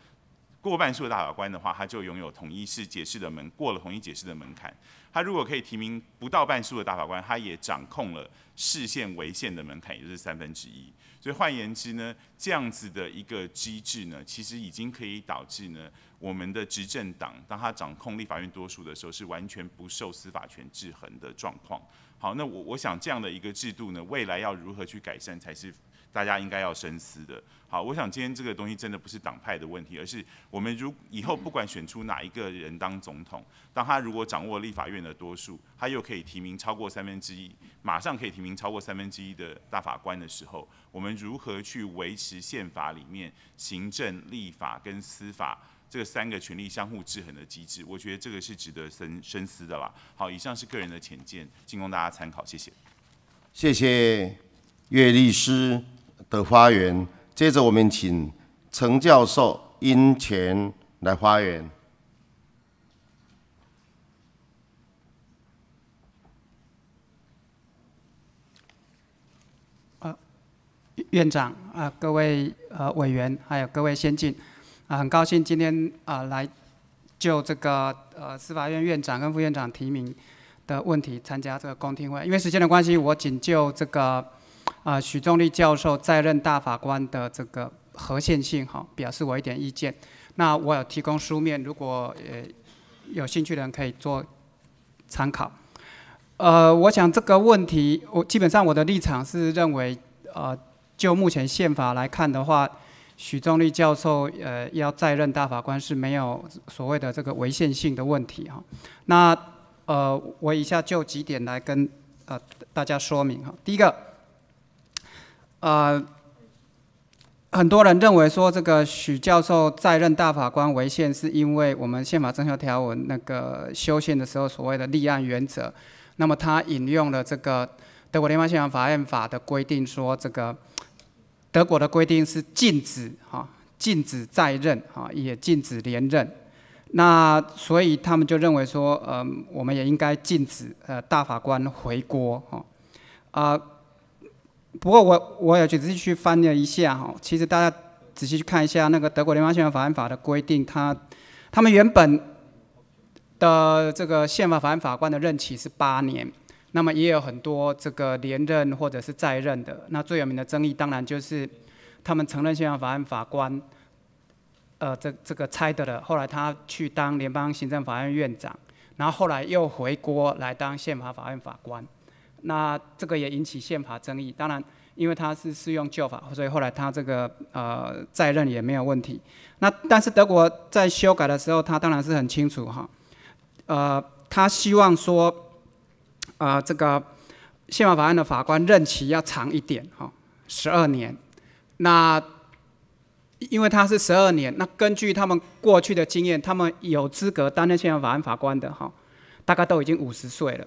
过半数的大法官的话，他就拥有统一式解释的门过了统一解释的门槛。他如果可以提名不到半数的大法官，他也掌控了视线违宪的门槛，也就是三分之一。所以换言之呢，这样子的一个机制呢，其实已经可以导致呢。我们的执政党，当他掌控立法院多数的时候，是完全不受司法权制衡的状况。好，那我我想这样的一个制度呢，未来要如何去改善，才是大家应该要深思的。好，我想今天这个东西真的不是党派的问题，而是我们如以后不管选出哪一个人当总统，当他如果掌握立法院的多数，他又可以提名超过三分之一，马上可以提名超过三分之一的大法官的时候，我们如何去维持宪法里面行政、立法跟司法？这个三个权力相互制衡的机制，我觉得这个是值得深深思的啦。好，以上是个人的浅见，仅供大家参考。谢谢。谢谢岳律师的发言。接着我们请陈教授殷泉来发言。啊，院长啊，各位啊委员，还有各位先进。啊，很高兴今天啊来就这个呃司法院院长跟副院长提名的问题参加这个公听会。因为时间的关系，我仅就这个啊许仲立教授在任大法官的这个合宪性哈表示我一点意见。那我有提供书面，如果呃有兴趣的人可以做参考。呃，我想这个问题，我基本上我的立场是认为呃，就目前宪法来看的话。许宗力教授，呃，要再任大法官是没有所谓的这个违宪性的问题哈。那呃，我以下就几点来跟呃大家说明哈。第一个，呃，很多人认为说这个许教授再任大法官违宪，是因为我们宪法增求条文那个修宪的时候所谓的立案原则。那么他引用了这个德国联邦宪法法院法的规定，说这个。德国的规定是禁止哈，禁止在任哈，也禁止连任。那所以他们就认为说，嗯，我们也应该禁止呃大法官回国哈啊。不过我我也仔细去翻了一下哈，其实大家仔细去看一下那个德国联邦宪法法院法的规定，他他们原本的这个宪法法院法官的任期是八年。那么也有很多这个连任或者是在任的。那最有名的争议当然就是他们承认宪法法院法官，呃，这这个猜的了。后来他去当联邦行政法院院长，然后后来又回国来当宪法法院法官。那这个也引起宪法争议。当然，因为他是适用旧法，所以后来他这个呃在任也没有问题。那但是德国在修改的时候，他当然是很清楚哈，呃，他希望说。呃，这个宪法法案的法官任期要长一点哈，十二年。那因为他是十二年，那根据他们过去的经验，他们有资格担任宪法法院法官的哈，大概都已经五十岁了。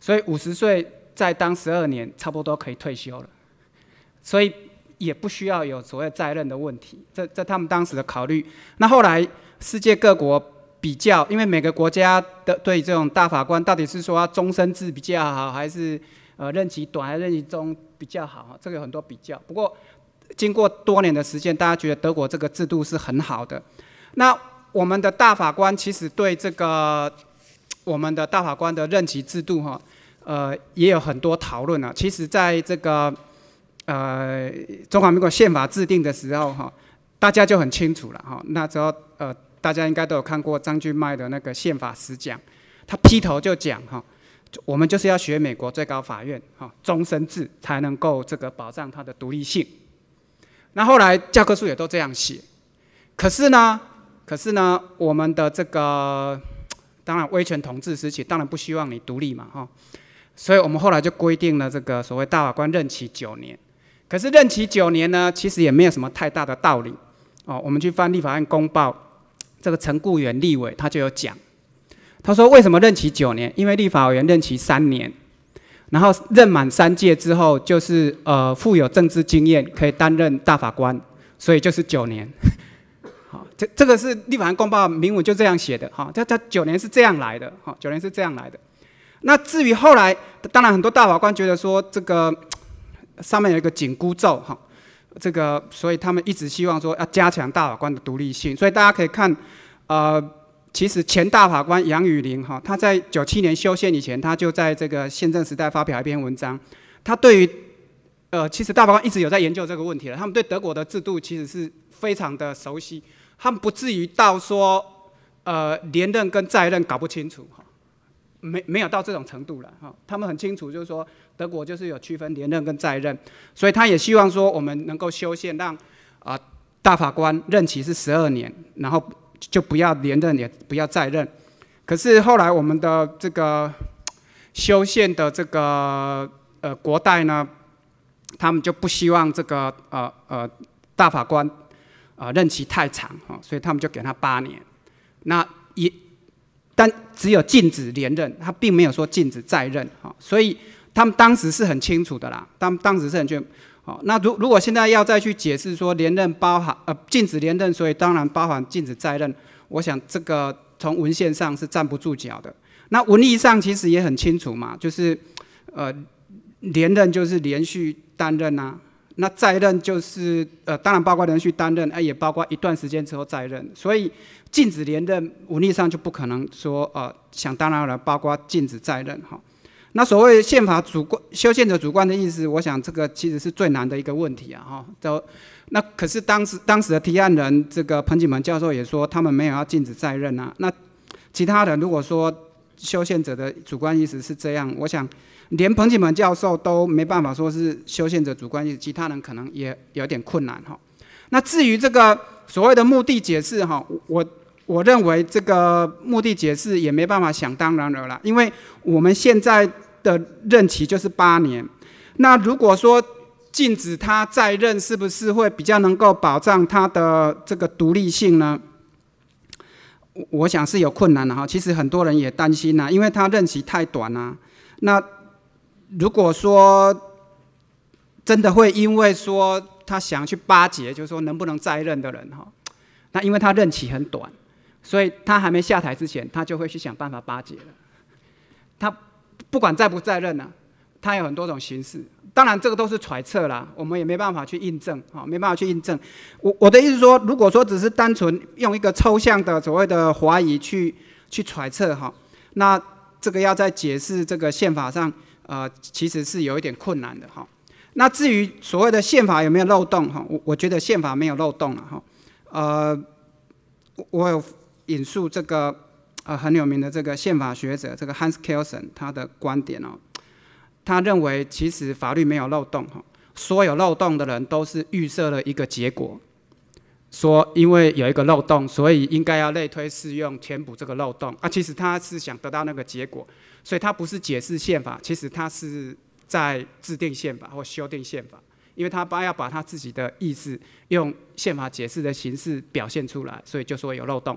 所以五十岁再当十二年，差不多可以退休了。所以也不需要有所谓在任的问题。这这他们当时的考虑。那后来世界各国。比较，因为每个国家的对这种大法官到底是说终身制比较好，还是呃任期短还是任期中比较好？这个有很多比较。不过经过多年的时间，大家觉得德国这个制度是很好的。那我们的大法官其实对这个我们的大法官的任期制度，哈，呃，也有很多讨论啊。其实在这个呃，中华民国宪法制定的时候，哈，大家就很清楚了，哈，那时候呃。大家应该都有看过张俊迈的那个宪法史讲，他劈头就讲哈，我们就是要学美国最高法院哈终身制才能够这个保障它的独立性。那后来教科书也都这样写，可是呢，可是呢，我们的这个当然威权统治时期当然不希望你独立嘛哈，所以我们后来就规定了这个所谓大法官任期九年，可是任期九年呢，其实也没有什么太大的道理哦。我们去翻立法院公报。这个陈故员立委他就有讲，他说为什么任期九年？因为立法委员任期三年，然后任满三届之后，就是呃富有政治经验，可以担任大法官，所以就是九年。(laughs) 好，这这个是立法公报明文就这样写的哈，这这九年是这样来的哈，九年是这样来的。那至于后来，当然很多大法官觉得说这个上面有一个紧箍咒哈。这个，所以他们一直希望说要加强大法官的独立性。所以大家可以看，呃，其实前大法官杨宇林哈，他在九七年修宪以前，他就在这个宪政时代发表一篇文章，他对于，呃，其实大法官一直有在研究这个问题了。他们对德国的制度其实是非常的熟悉，他们不至于到说，呃，连任跟在任搞不清楚。没没有到这种程度了哈，他们很清楚，就是说德国就是有区分连任跟在任，所以他也希望说我们能够修宪，让啊大法官任期是十二年，然后就不要连任也不要再任。可是后来我们的这个修宪的这个呃国代呢，他们就不希望这个呃呃大法官啊任期太长哈，所以他们就给他八年，那一。但只有禁止连任，他并没有说禁止再任啊，所以他们当时是很清楚的啦。当当时是很清楚。好，那如如果现在要再去解释说连任包含呃禁止连任，所以当然包含禁止再任，我想这个从文献上是站不住脚的。那文义上其实也很清楚嘛，就是呃连任就是连续担任呐，那再任就是呃当然包括连续担任，哎也包括一段时间之后再任，所以。禁止连任，武力上就不可能说，呃，想当然了，包括禁止再任哈。那所谓宪法主观修宪者主观的意思，我想这个其实是最难的一个问题啊哈。都，那可是当时当时的提案人这个彭景文教授也说，他们没有要禁止再任啊。那其他人如果说修宪者的主观意识是这样，我想连彭景文教授都没办法说是修宪者主观意识，其他人可能也有点困难哈。那至于这个所谓的目的解释哈，我。我认为这个目的解释也没办法想当然了啦，因为我们现在的任期就是八年，那如果说禁止他再任，是不是会比较能够保障他的这个独立性呢？我我想是有困难的哈。其实很多人也担心呐，因为他任期太短啦。那如果说真的会因为说他想去巴结，就是说能不能再任的人哈，那因为他任期很短。所以他还没下台之前，他就会去想办法巴结了。他不管在不在任呢，他有很多种形式。当然，这个都是揣测啦，我们也没办法去印证哈，没办法去印证。我我的意思说，如果说只是单纯用一个抽象的所谓的怀疑去去揣测哈，那这个要在解释这个宪法上，呃，其实是有一点困难的哈。那至于所谓的宪法有没有漏洞哈，我我觉得宪法没有漏洞了哈。呃，我有。引述这个呃很有名的这个宪法学者这个 Hans Kelsen 他的观点哦，他认为其实法律没有漏洞，所有漏洞的人都是预设了一个结果，说因为有一个漏洞，所以应该要类推适用填补这个漏洞啊。其实他是想得到那个结果，所以他不是解释宪法，其实他是在制定宪法或修订宪法，因为他把要把他自己的意思用宪法解释的形式表现出来，所以就说有漏洞。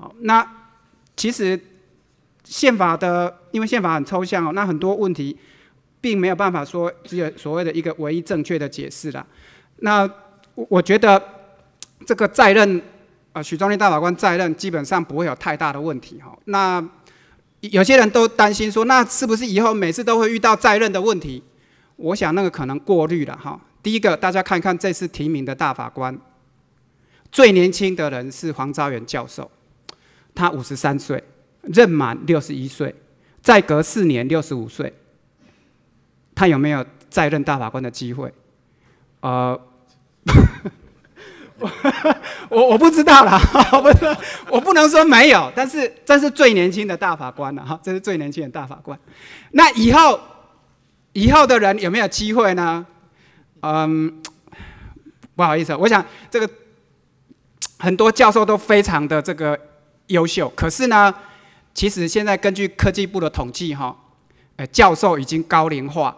好，那其实宪法的，因为宪法很抽象哦，那很多问题并没有办法说只有所谓的一个唯一正确的解释啦。那我我觉得这个在任啊，许忠力大法官在任基本上不会有太大的问题哈。那有些人都担心说，那是不是以后每次都会遇到在任的问题？我想那个可能过滤了哈。第一个，大家看看这次提名的大法官，最年轻的人是黄昭远教授。他五十三岁，任满六十一岁，再隔四年六十五岁，他有没有再任大法官的机会？啊，(laughs) 我我不知道啦，(laughs) 我不是，我不能说没有，但是这是最年轻的大法官了哈，这是最年轻的大法官。那以后以后的人有没有机会呢？嗯，不好意思，我想这个很多教授都非常的这个。优秀，可是呢，其实现在根据科技部的统计，哈，呃，教授已经高龄化，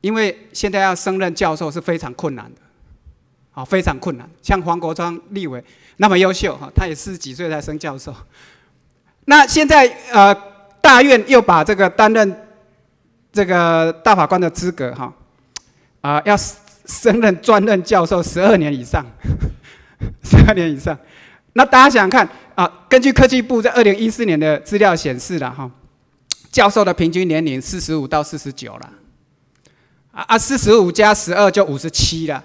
因为现在要升任教授是非常困难的，好，非常困难。像黄国昌立委那么优秀，哈，他也四十几岁才升教授。那现在，呃，大院又把这个担任这个大法官的资格，哈，啊，要升任专任教授十二年以上，十二年以上。那大家想想看啊，根据科技部在二零一四年的资料显示了哈，教授的平均年龄四十五到四十九了，啊啊四十五加十二就五十七了，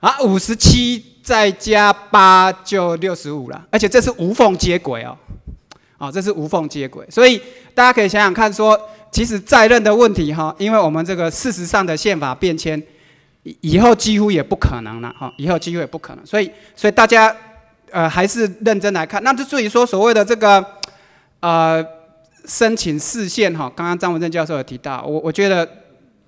啊五十七再加八就六十五了，而且这是无缝接轨哦，啊这是无缝接轨，所以大家可以想想看说，其实在任的问题哈，因为我们这个事实上的宪法变迁，以以后几乎也不可能了哈，以后几乎也不可能，所以所以大家。呃，还是认真来看。那至于说所谓的这个，呃，申请视线哈，刚刚张文正教授有提到，我我觉得，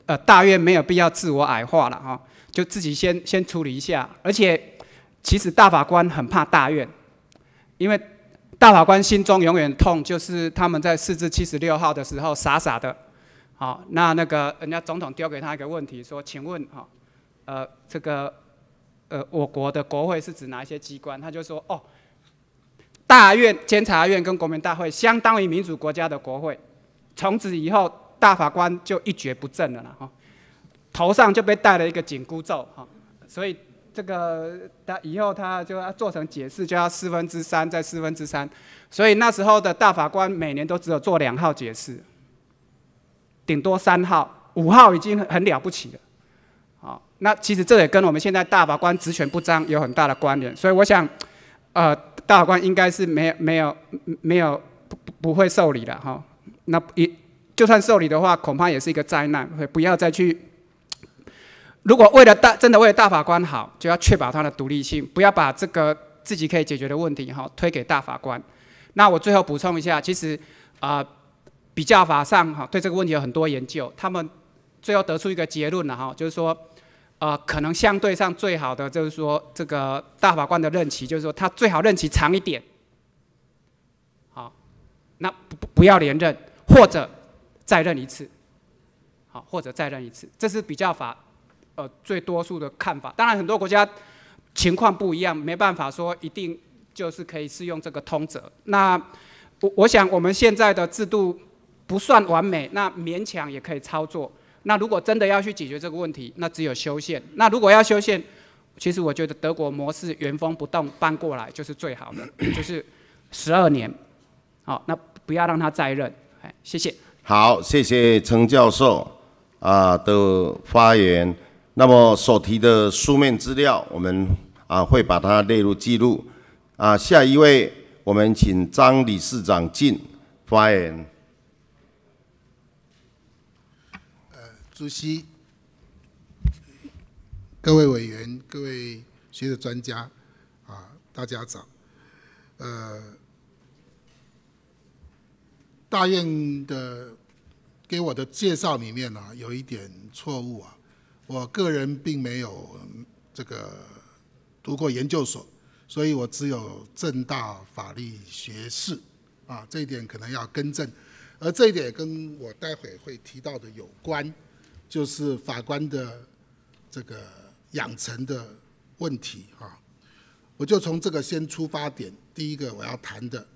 呃，大院没有必要自我矮化了哈，就自己先先处理一下。而且，其实大法官很怕大院，因为大法官心中永远痛，就是他们在四至七十六号的时候傻傻的。好，那那个人家总统丢给他一个问题，说，请问哈，呃，这个。呃，我国的国会是指哪一些机关？他就说，哦，大院监察院跟国民大会相当于民主国家的国会。从此以后，大法官就一蹶不振了啦，哈，头上就被戴了一个紧箍咒，哈。所以这个他以后他就要做成解释，就要四分之三再四分之三。所以那时候的大法官每年都只有做两号解释，顶多三号、五号已经很了不起了。那其实这也跟我们现在大法官职权不彰有很大的关联，所以我想，呃，大法官应该是没有没有没有不不会受理的哈。那一就算受理的话，恐怕也是一个灾难。不要再去，如果为了大真的为了大法官好，就要确保他的独立性，不要把这个自己可以解决的问题哈推给大法官。那我最后补充一下，其实啊比较法上哈对这个问题有很多研究，他们最后得出一个结论了哈，就是说。呃，可能相对上最好的就是说，这个大法官的任期，就是说他最好任期长一点。好，那不不不要连任，或者再任一次，好，或者再任一次，这是比较法，呃，最多数的看法。当然，很多国家情况不一样，没办法说一定就是可以适用这个通则。那我我想，我们现在的制度不算完美，那勉强也可以操作。那如果真的要去解决这个问题，那只有修宪。那如果要修宪，其实我觉得德国模式原封不动搬过来就是最好的，(coughs) 就是十二年。好，那不要让他再任。哎，谢谢。好，谢谢陈教授啊的发言。那么所提的书面资料，我们啊会把它列入记录。啊，下一位，我们请张理事长进发言。主席、各位委员、各位学者专家，啊，大家早。呃，大院的给我的介绍里面呢，有一点错误啊。我个人并没有这个读过研究所，所以我只有正大法律学士，啊，这一点可能要更正。而这一点跟我待会会提到的有关。就是法官的这个养成的问题啊，我就从这个先出发点。第一个我要谈的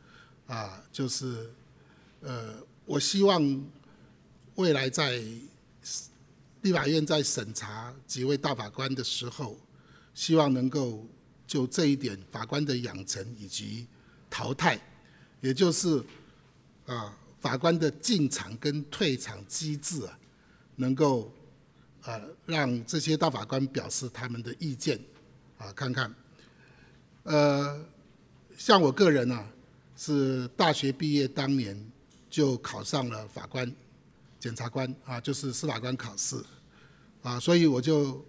啊，就是呃，我希望未来在立法院在审查几位大法官的时候，希望能够就这一点法官的养成以及淘汰，也就是啊法官的进场跟退场机制啊。能够呃让这些大法官表示他们的意见啊看看，呃像我个人啊是大学毕业当年就考上了法官检察官啊就是司法官考试啊所以我就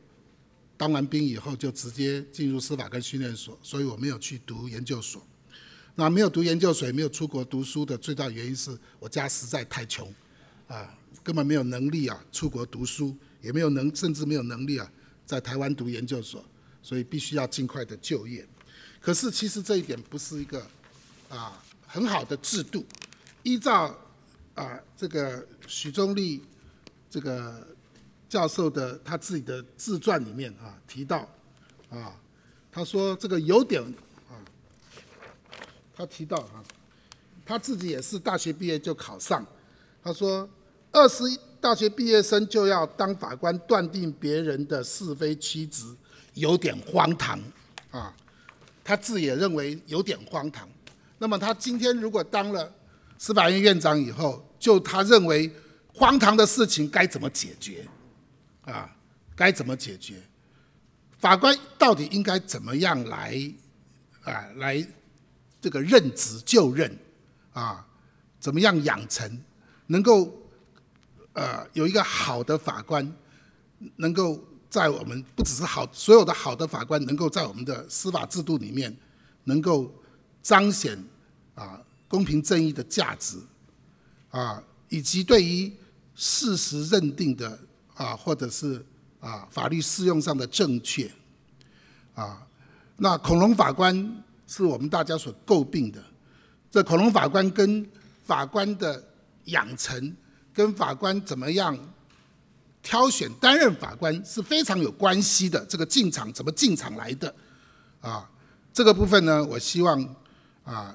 当完兵以后就直接进入司法官训练所所以我没有去读研究所那没有读研究所没有出国读书的最大原因是我家实在太穷啊。根本没有能力啊，出国读书也没有能，甚至没有能力啊，在台湾读研究所，所以必须要尽快的就业。可是其实这一点不是一个啊很好的制度。依照啊这个许宗立这个教授的他自己的自传里面啊提到啊，他说这个有点啊，他提到啊，他自己也是大学毕业就考上，他说。二十一大学毕业生就要当法官，断定别人的是非曲直，有点荒唐啊！他自也认为有点荒唐。那么他今天如果当了司法院院长以后，就他认为荒唐的事情该怎么解决啊？该怎么解决？法官到底应该怎么样来啊？来这个任职就任啊？怎么样养成能够？呃，有一个好的法官，能够在我们不只是好，所有的好的法官能够在我们的司法制度里面，能够彰显啊公平正义的价值，啊，以及对于事实认定的啊，或者是啊法律适用上的正确，啊，那恐龙法官是我们大家所诟病的，这恐龙法官跟法官的养成。跟法官怎么样挑选担任法官是非常有关系的，这个进场怎么进场来的？啊，这个部分呢，我希望啊，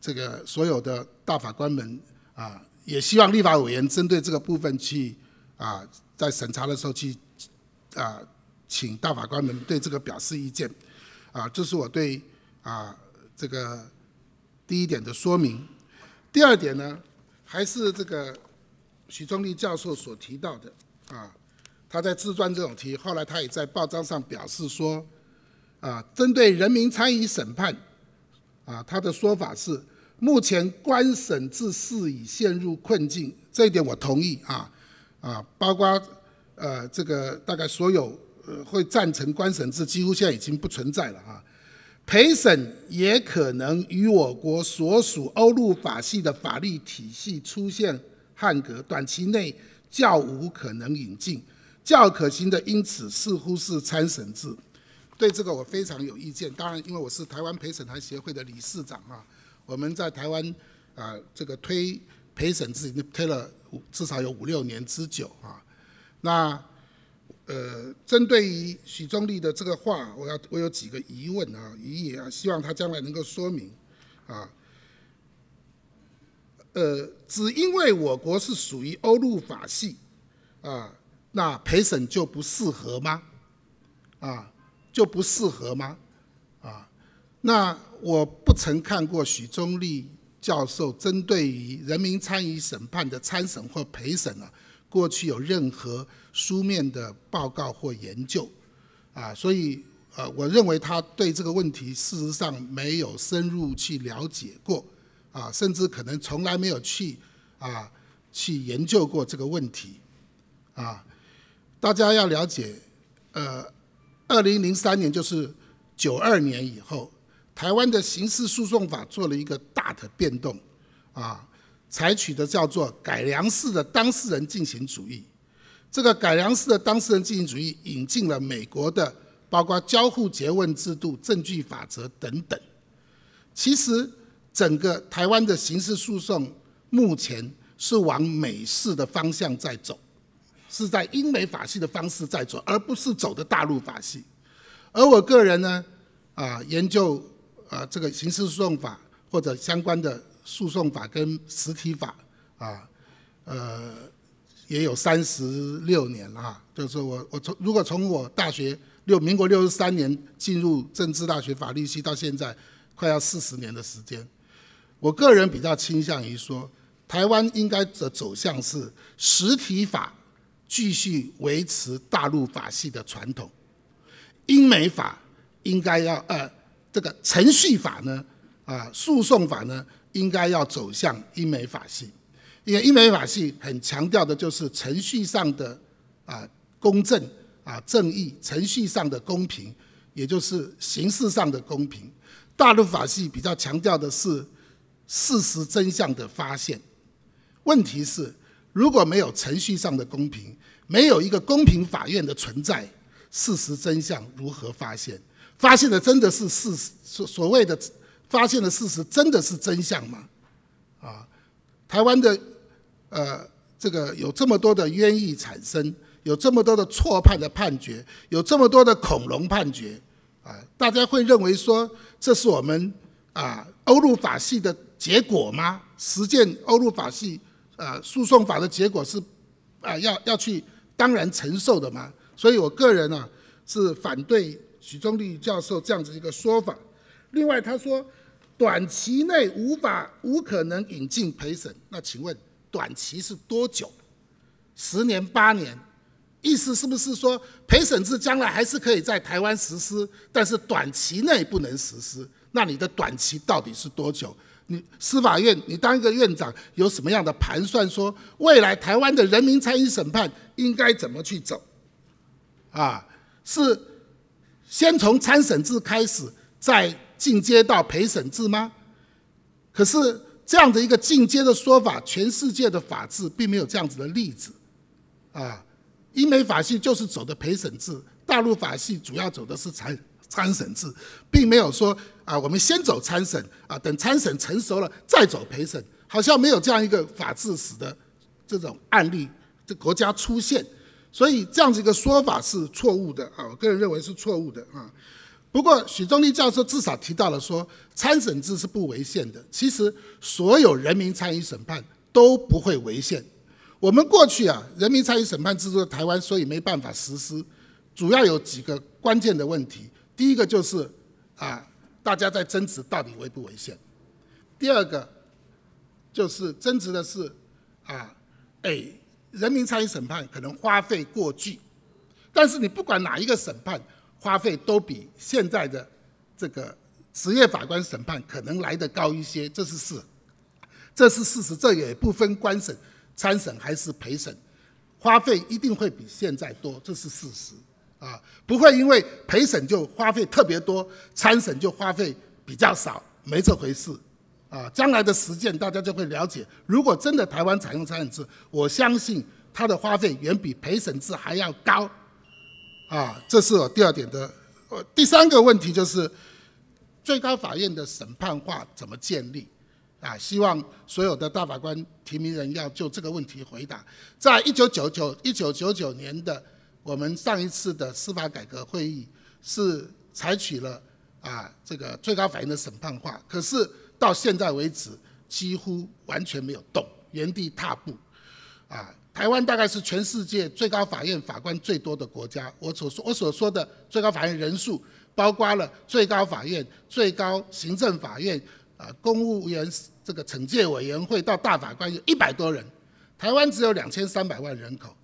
这个所有的大法官们啊，也希望立法委员针对这个部分去啊，在审查的时候去啊，请大法官们对这个表示意见。啊，这是我对啊这个第一点的说明。第二点呢，还是这个。徐宗力教授所提到的，啊，他在自传这种题，后来他也在报章上表示说，啊，针对人民参与审判，啊，他的说法是，目前官审制势已陷入困境，这一点我同意啊，啊，包括呃这个大概所有呃会赞成官审制，几乎现在已经不存在了啊，陪审也可能与我国所属欧陆法系的法律体系出现。汉格短期内较无可能引进，较可行的因此似乎是参审制。对这个我非常有意见。当然，因为我是台湾陪审团协会的理事长啊，我们在台湾啊这个推陪审制已经推了至少有五六年之久啊。那呃，针对于许宗利的这个话，我要我有几个疑问啊，疑议啊，希望他将来能够说明啊。呃，只因为我国是属于欧陆法系，啊，那陪审就不适合吗？啊，就不适合吗？啊，那我不曾看过许宗力教授针对于人民参与审判的参审或陪审啊，过去有任何书面的报告或研究，啊，所以呃，我认为他对这个问题事实上没有深入去了解过。啊，甚至可能从来没有去啊去研究过这个问题，啊，大家要了解，呃，二零零三年就是九二年以后，台湾的刑事诉讼法做了一个大的变动，啊，采取的叫做改良式的当事人进行主义，这个改良式的当事人进行主义引进了美国的包括交互诘问制度、证据法则等等，其实。整个台湾的刑事诉讼目前是往美式的方向在走，是在英美法系的方式在走，而不是走的大陆法系。而我个人呢，啊，研究啊这个刑事诉讼法或者相关的诉讼法跟实体法，啊，呃，也有三十六年了哈。就是我我从如果从我大学六民国六十三年进入政治大学法律系到现在，快要四十年的时间。我个人比较倾向于说，台湾应该的走向是实体法继续维持大陆法系的传统，英美法应该要呃这个程序法呢啊诉讼法呢应该要走向英美法系，因为英美法系很强调的就是程序上的啊公正啊正义程序上的公平，也就是形式上的公平。大陆法系比较强调的是。事实真相的发现，问题是，如果没有程序上的公平，没有一个公平法院的存在，事实真相如何发现？发现的真的是事实所所谓的发现的事实真的是真相吗？啊，台湾的呃，这个有这么多的冤狱产生，有这么多的错判的判决，有这么多的恐龙判决，啊，大家会认为说，这是我们啊，欧陆法系的。结果吗？实践欧陆法系，呃，诉讼法的结果是，啊，要要去当然承受的嘛。所以我个人啊，是反对许忠立教授这样子一个说法。另外他说，短期内无法、无可能引进陪审。那请问，短期是多久？十年、八年？意思是不是说陪审制将来还是可以在台湾实施，但是短期内不能实施？那你的短期到底是多久？你司法院，你当一个院长，有什么样的盘算？说未来台湾的人民参与审判应该怎么去走？啊，是先从参审制开始，再进阶到陪审制吗？可是这样的一个进阶的说法，全世界的法制并没有这样子的例子。啊，英美法系就是走的陪审制，大陆法系主要走的是参。参审制，并没有说啊，我们先走参审啊，等参审成熟了再走陪审，好像没有这样一个法治史的这种案例，这国家出现，所以这样子一个说法是错误的啊，我个人认为是错误的啊。不过许宗力教授至少提到了说，参审制是不违宪的。其实所有人民参与审判都不会违宪。我们过去啊，人民参与审判制度的台湾，所以没办法实施，主要有几个关键的问题。第一个就是，啊，大家在争执到底危不危险？第二个就是争执的是，啊，哎，人民参与审判可能花费过巨，但是你不管哪一个审判，花费都比现在的这个职业法官审判可能来得高一些，这是事，这是事实，这也不分官审、参审还是陪审，花费一定会比现在多，这是事实。啊，不会因为陪审就花费特别多，参审就花费比较少，没这回事。啊，将来的实践大家就会了解。如果真的台湾采用参审制，我相信它的花费远比陪审制还要高。啊，这是我第二点的。呃，第三个问题就是最高法院的审判化怎么建立？啊，希望所有的大法官提名人要就这个问题回答。在一九九九一九九九年的。我们上一次的司法改革会议是采取了啊这个最高法院的审判化，可是到现在为止几乎完全没有动，原地踏步。啊，台湾大概是全世界最高法院法官最多的国家。我所说我所说的最高法院人数，包括了最高法院、最高行政法院、啊公务员这个惩戒委员会到大法官有一百多人，台湾只有两千三百万人口。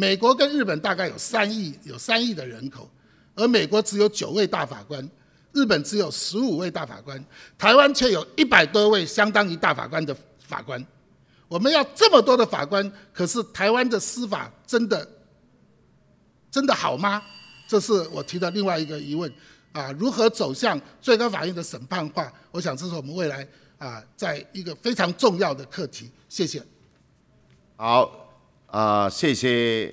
美国跟日本大概有三亿，有三亿的人口，而美国只有九位大法官，日本只有十五位大法官，台湾却有一百多位相当于大法官的法官。我们要这么多的法官，可是台湾的司法真的真的好吗？这是我提的另外一个疑问，啊，如何走向最高法院的审判化？我想这是我们未来啊，在一个非常重要的课题。谢谢。好。啊，谢谢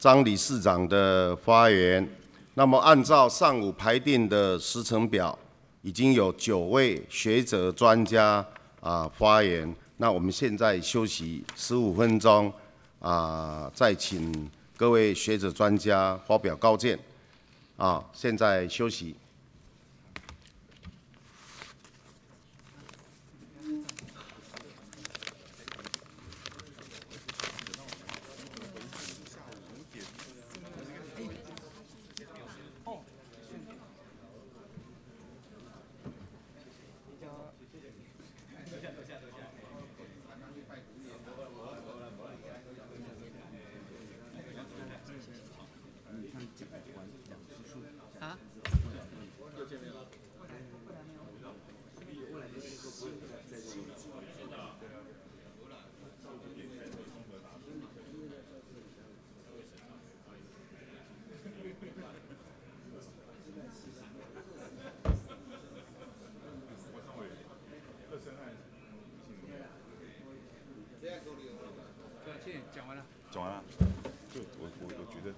张理事长的发言。那么，按照上午排定的时程表，已经有九位学者专家啊发言。那我们现在休息十五分钟啊，再请各位学者专家发表高见。啊，现在休息。讲完了，讲完了，就我我我觉得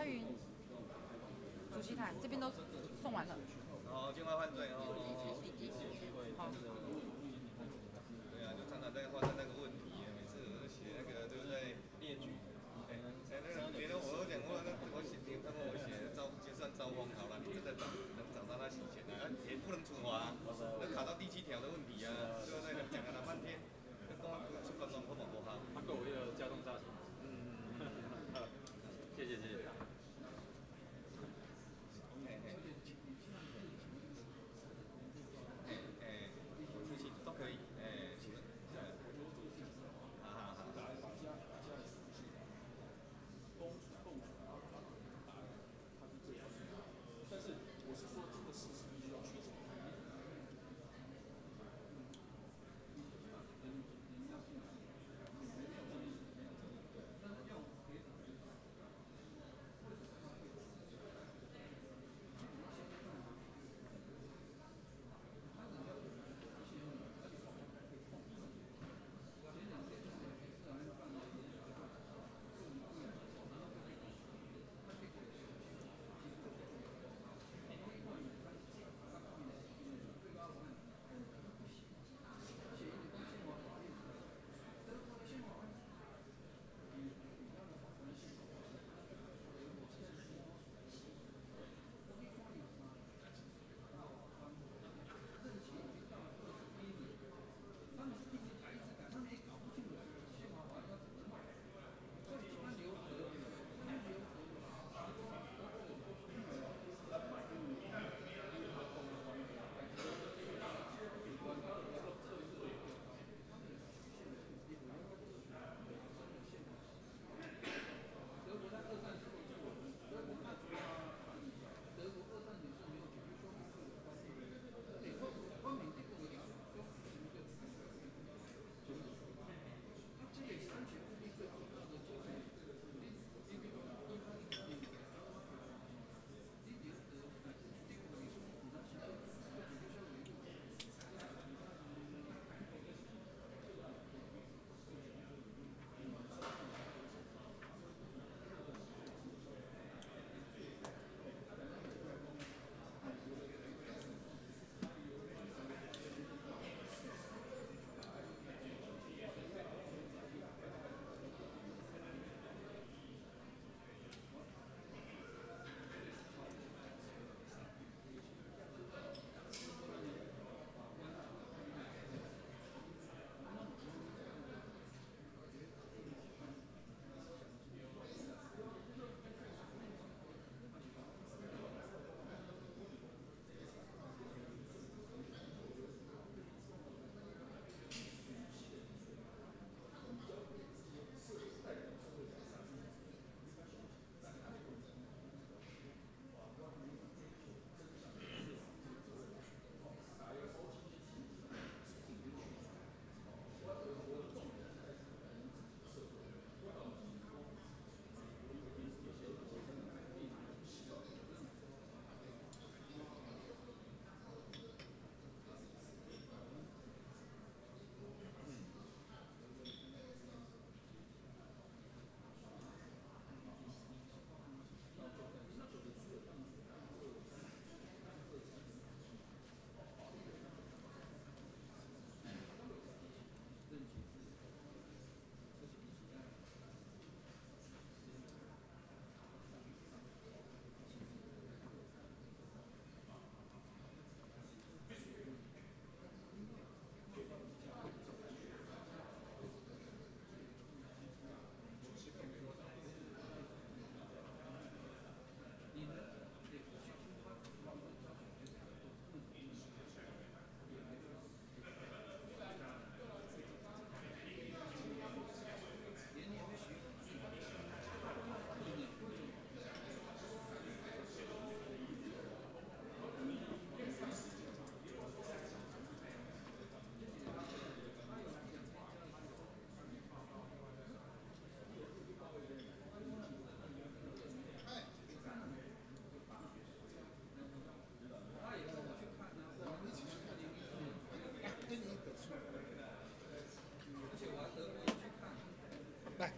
佳云，主席台这边都送完了。好，哦。好。对就在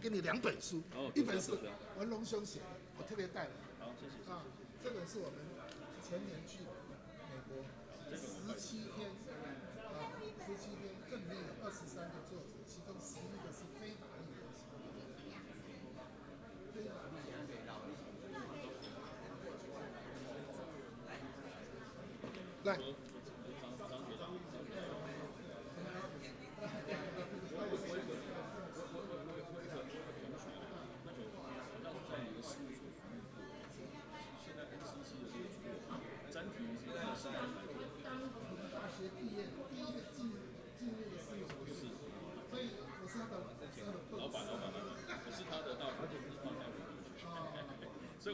给你两本书，一本是文龙兄写的，我特别带来。好，谢谢。啊，这本是我们前年去美国十七天，啊，十七天里面有二十三个作者，其中十一个是非法裔的。来。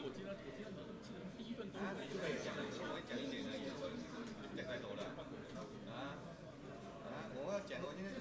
我我然投我样的，第一份单，你就可以讲了。我讲一点了，讲快多了。啊啊，我要讲我。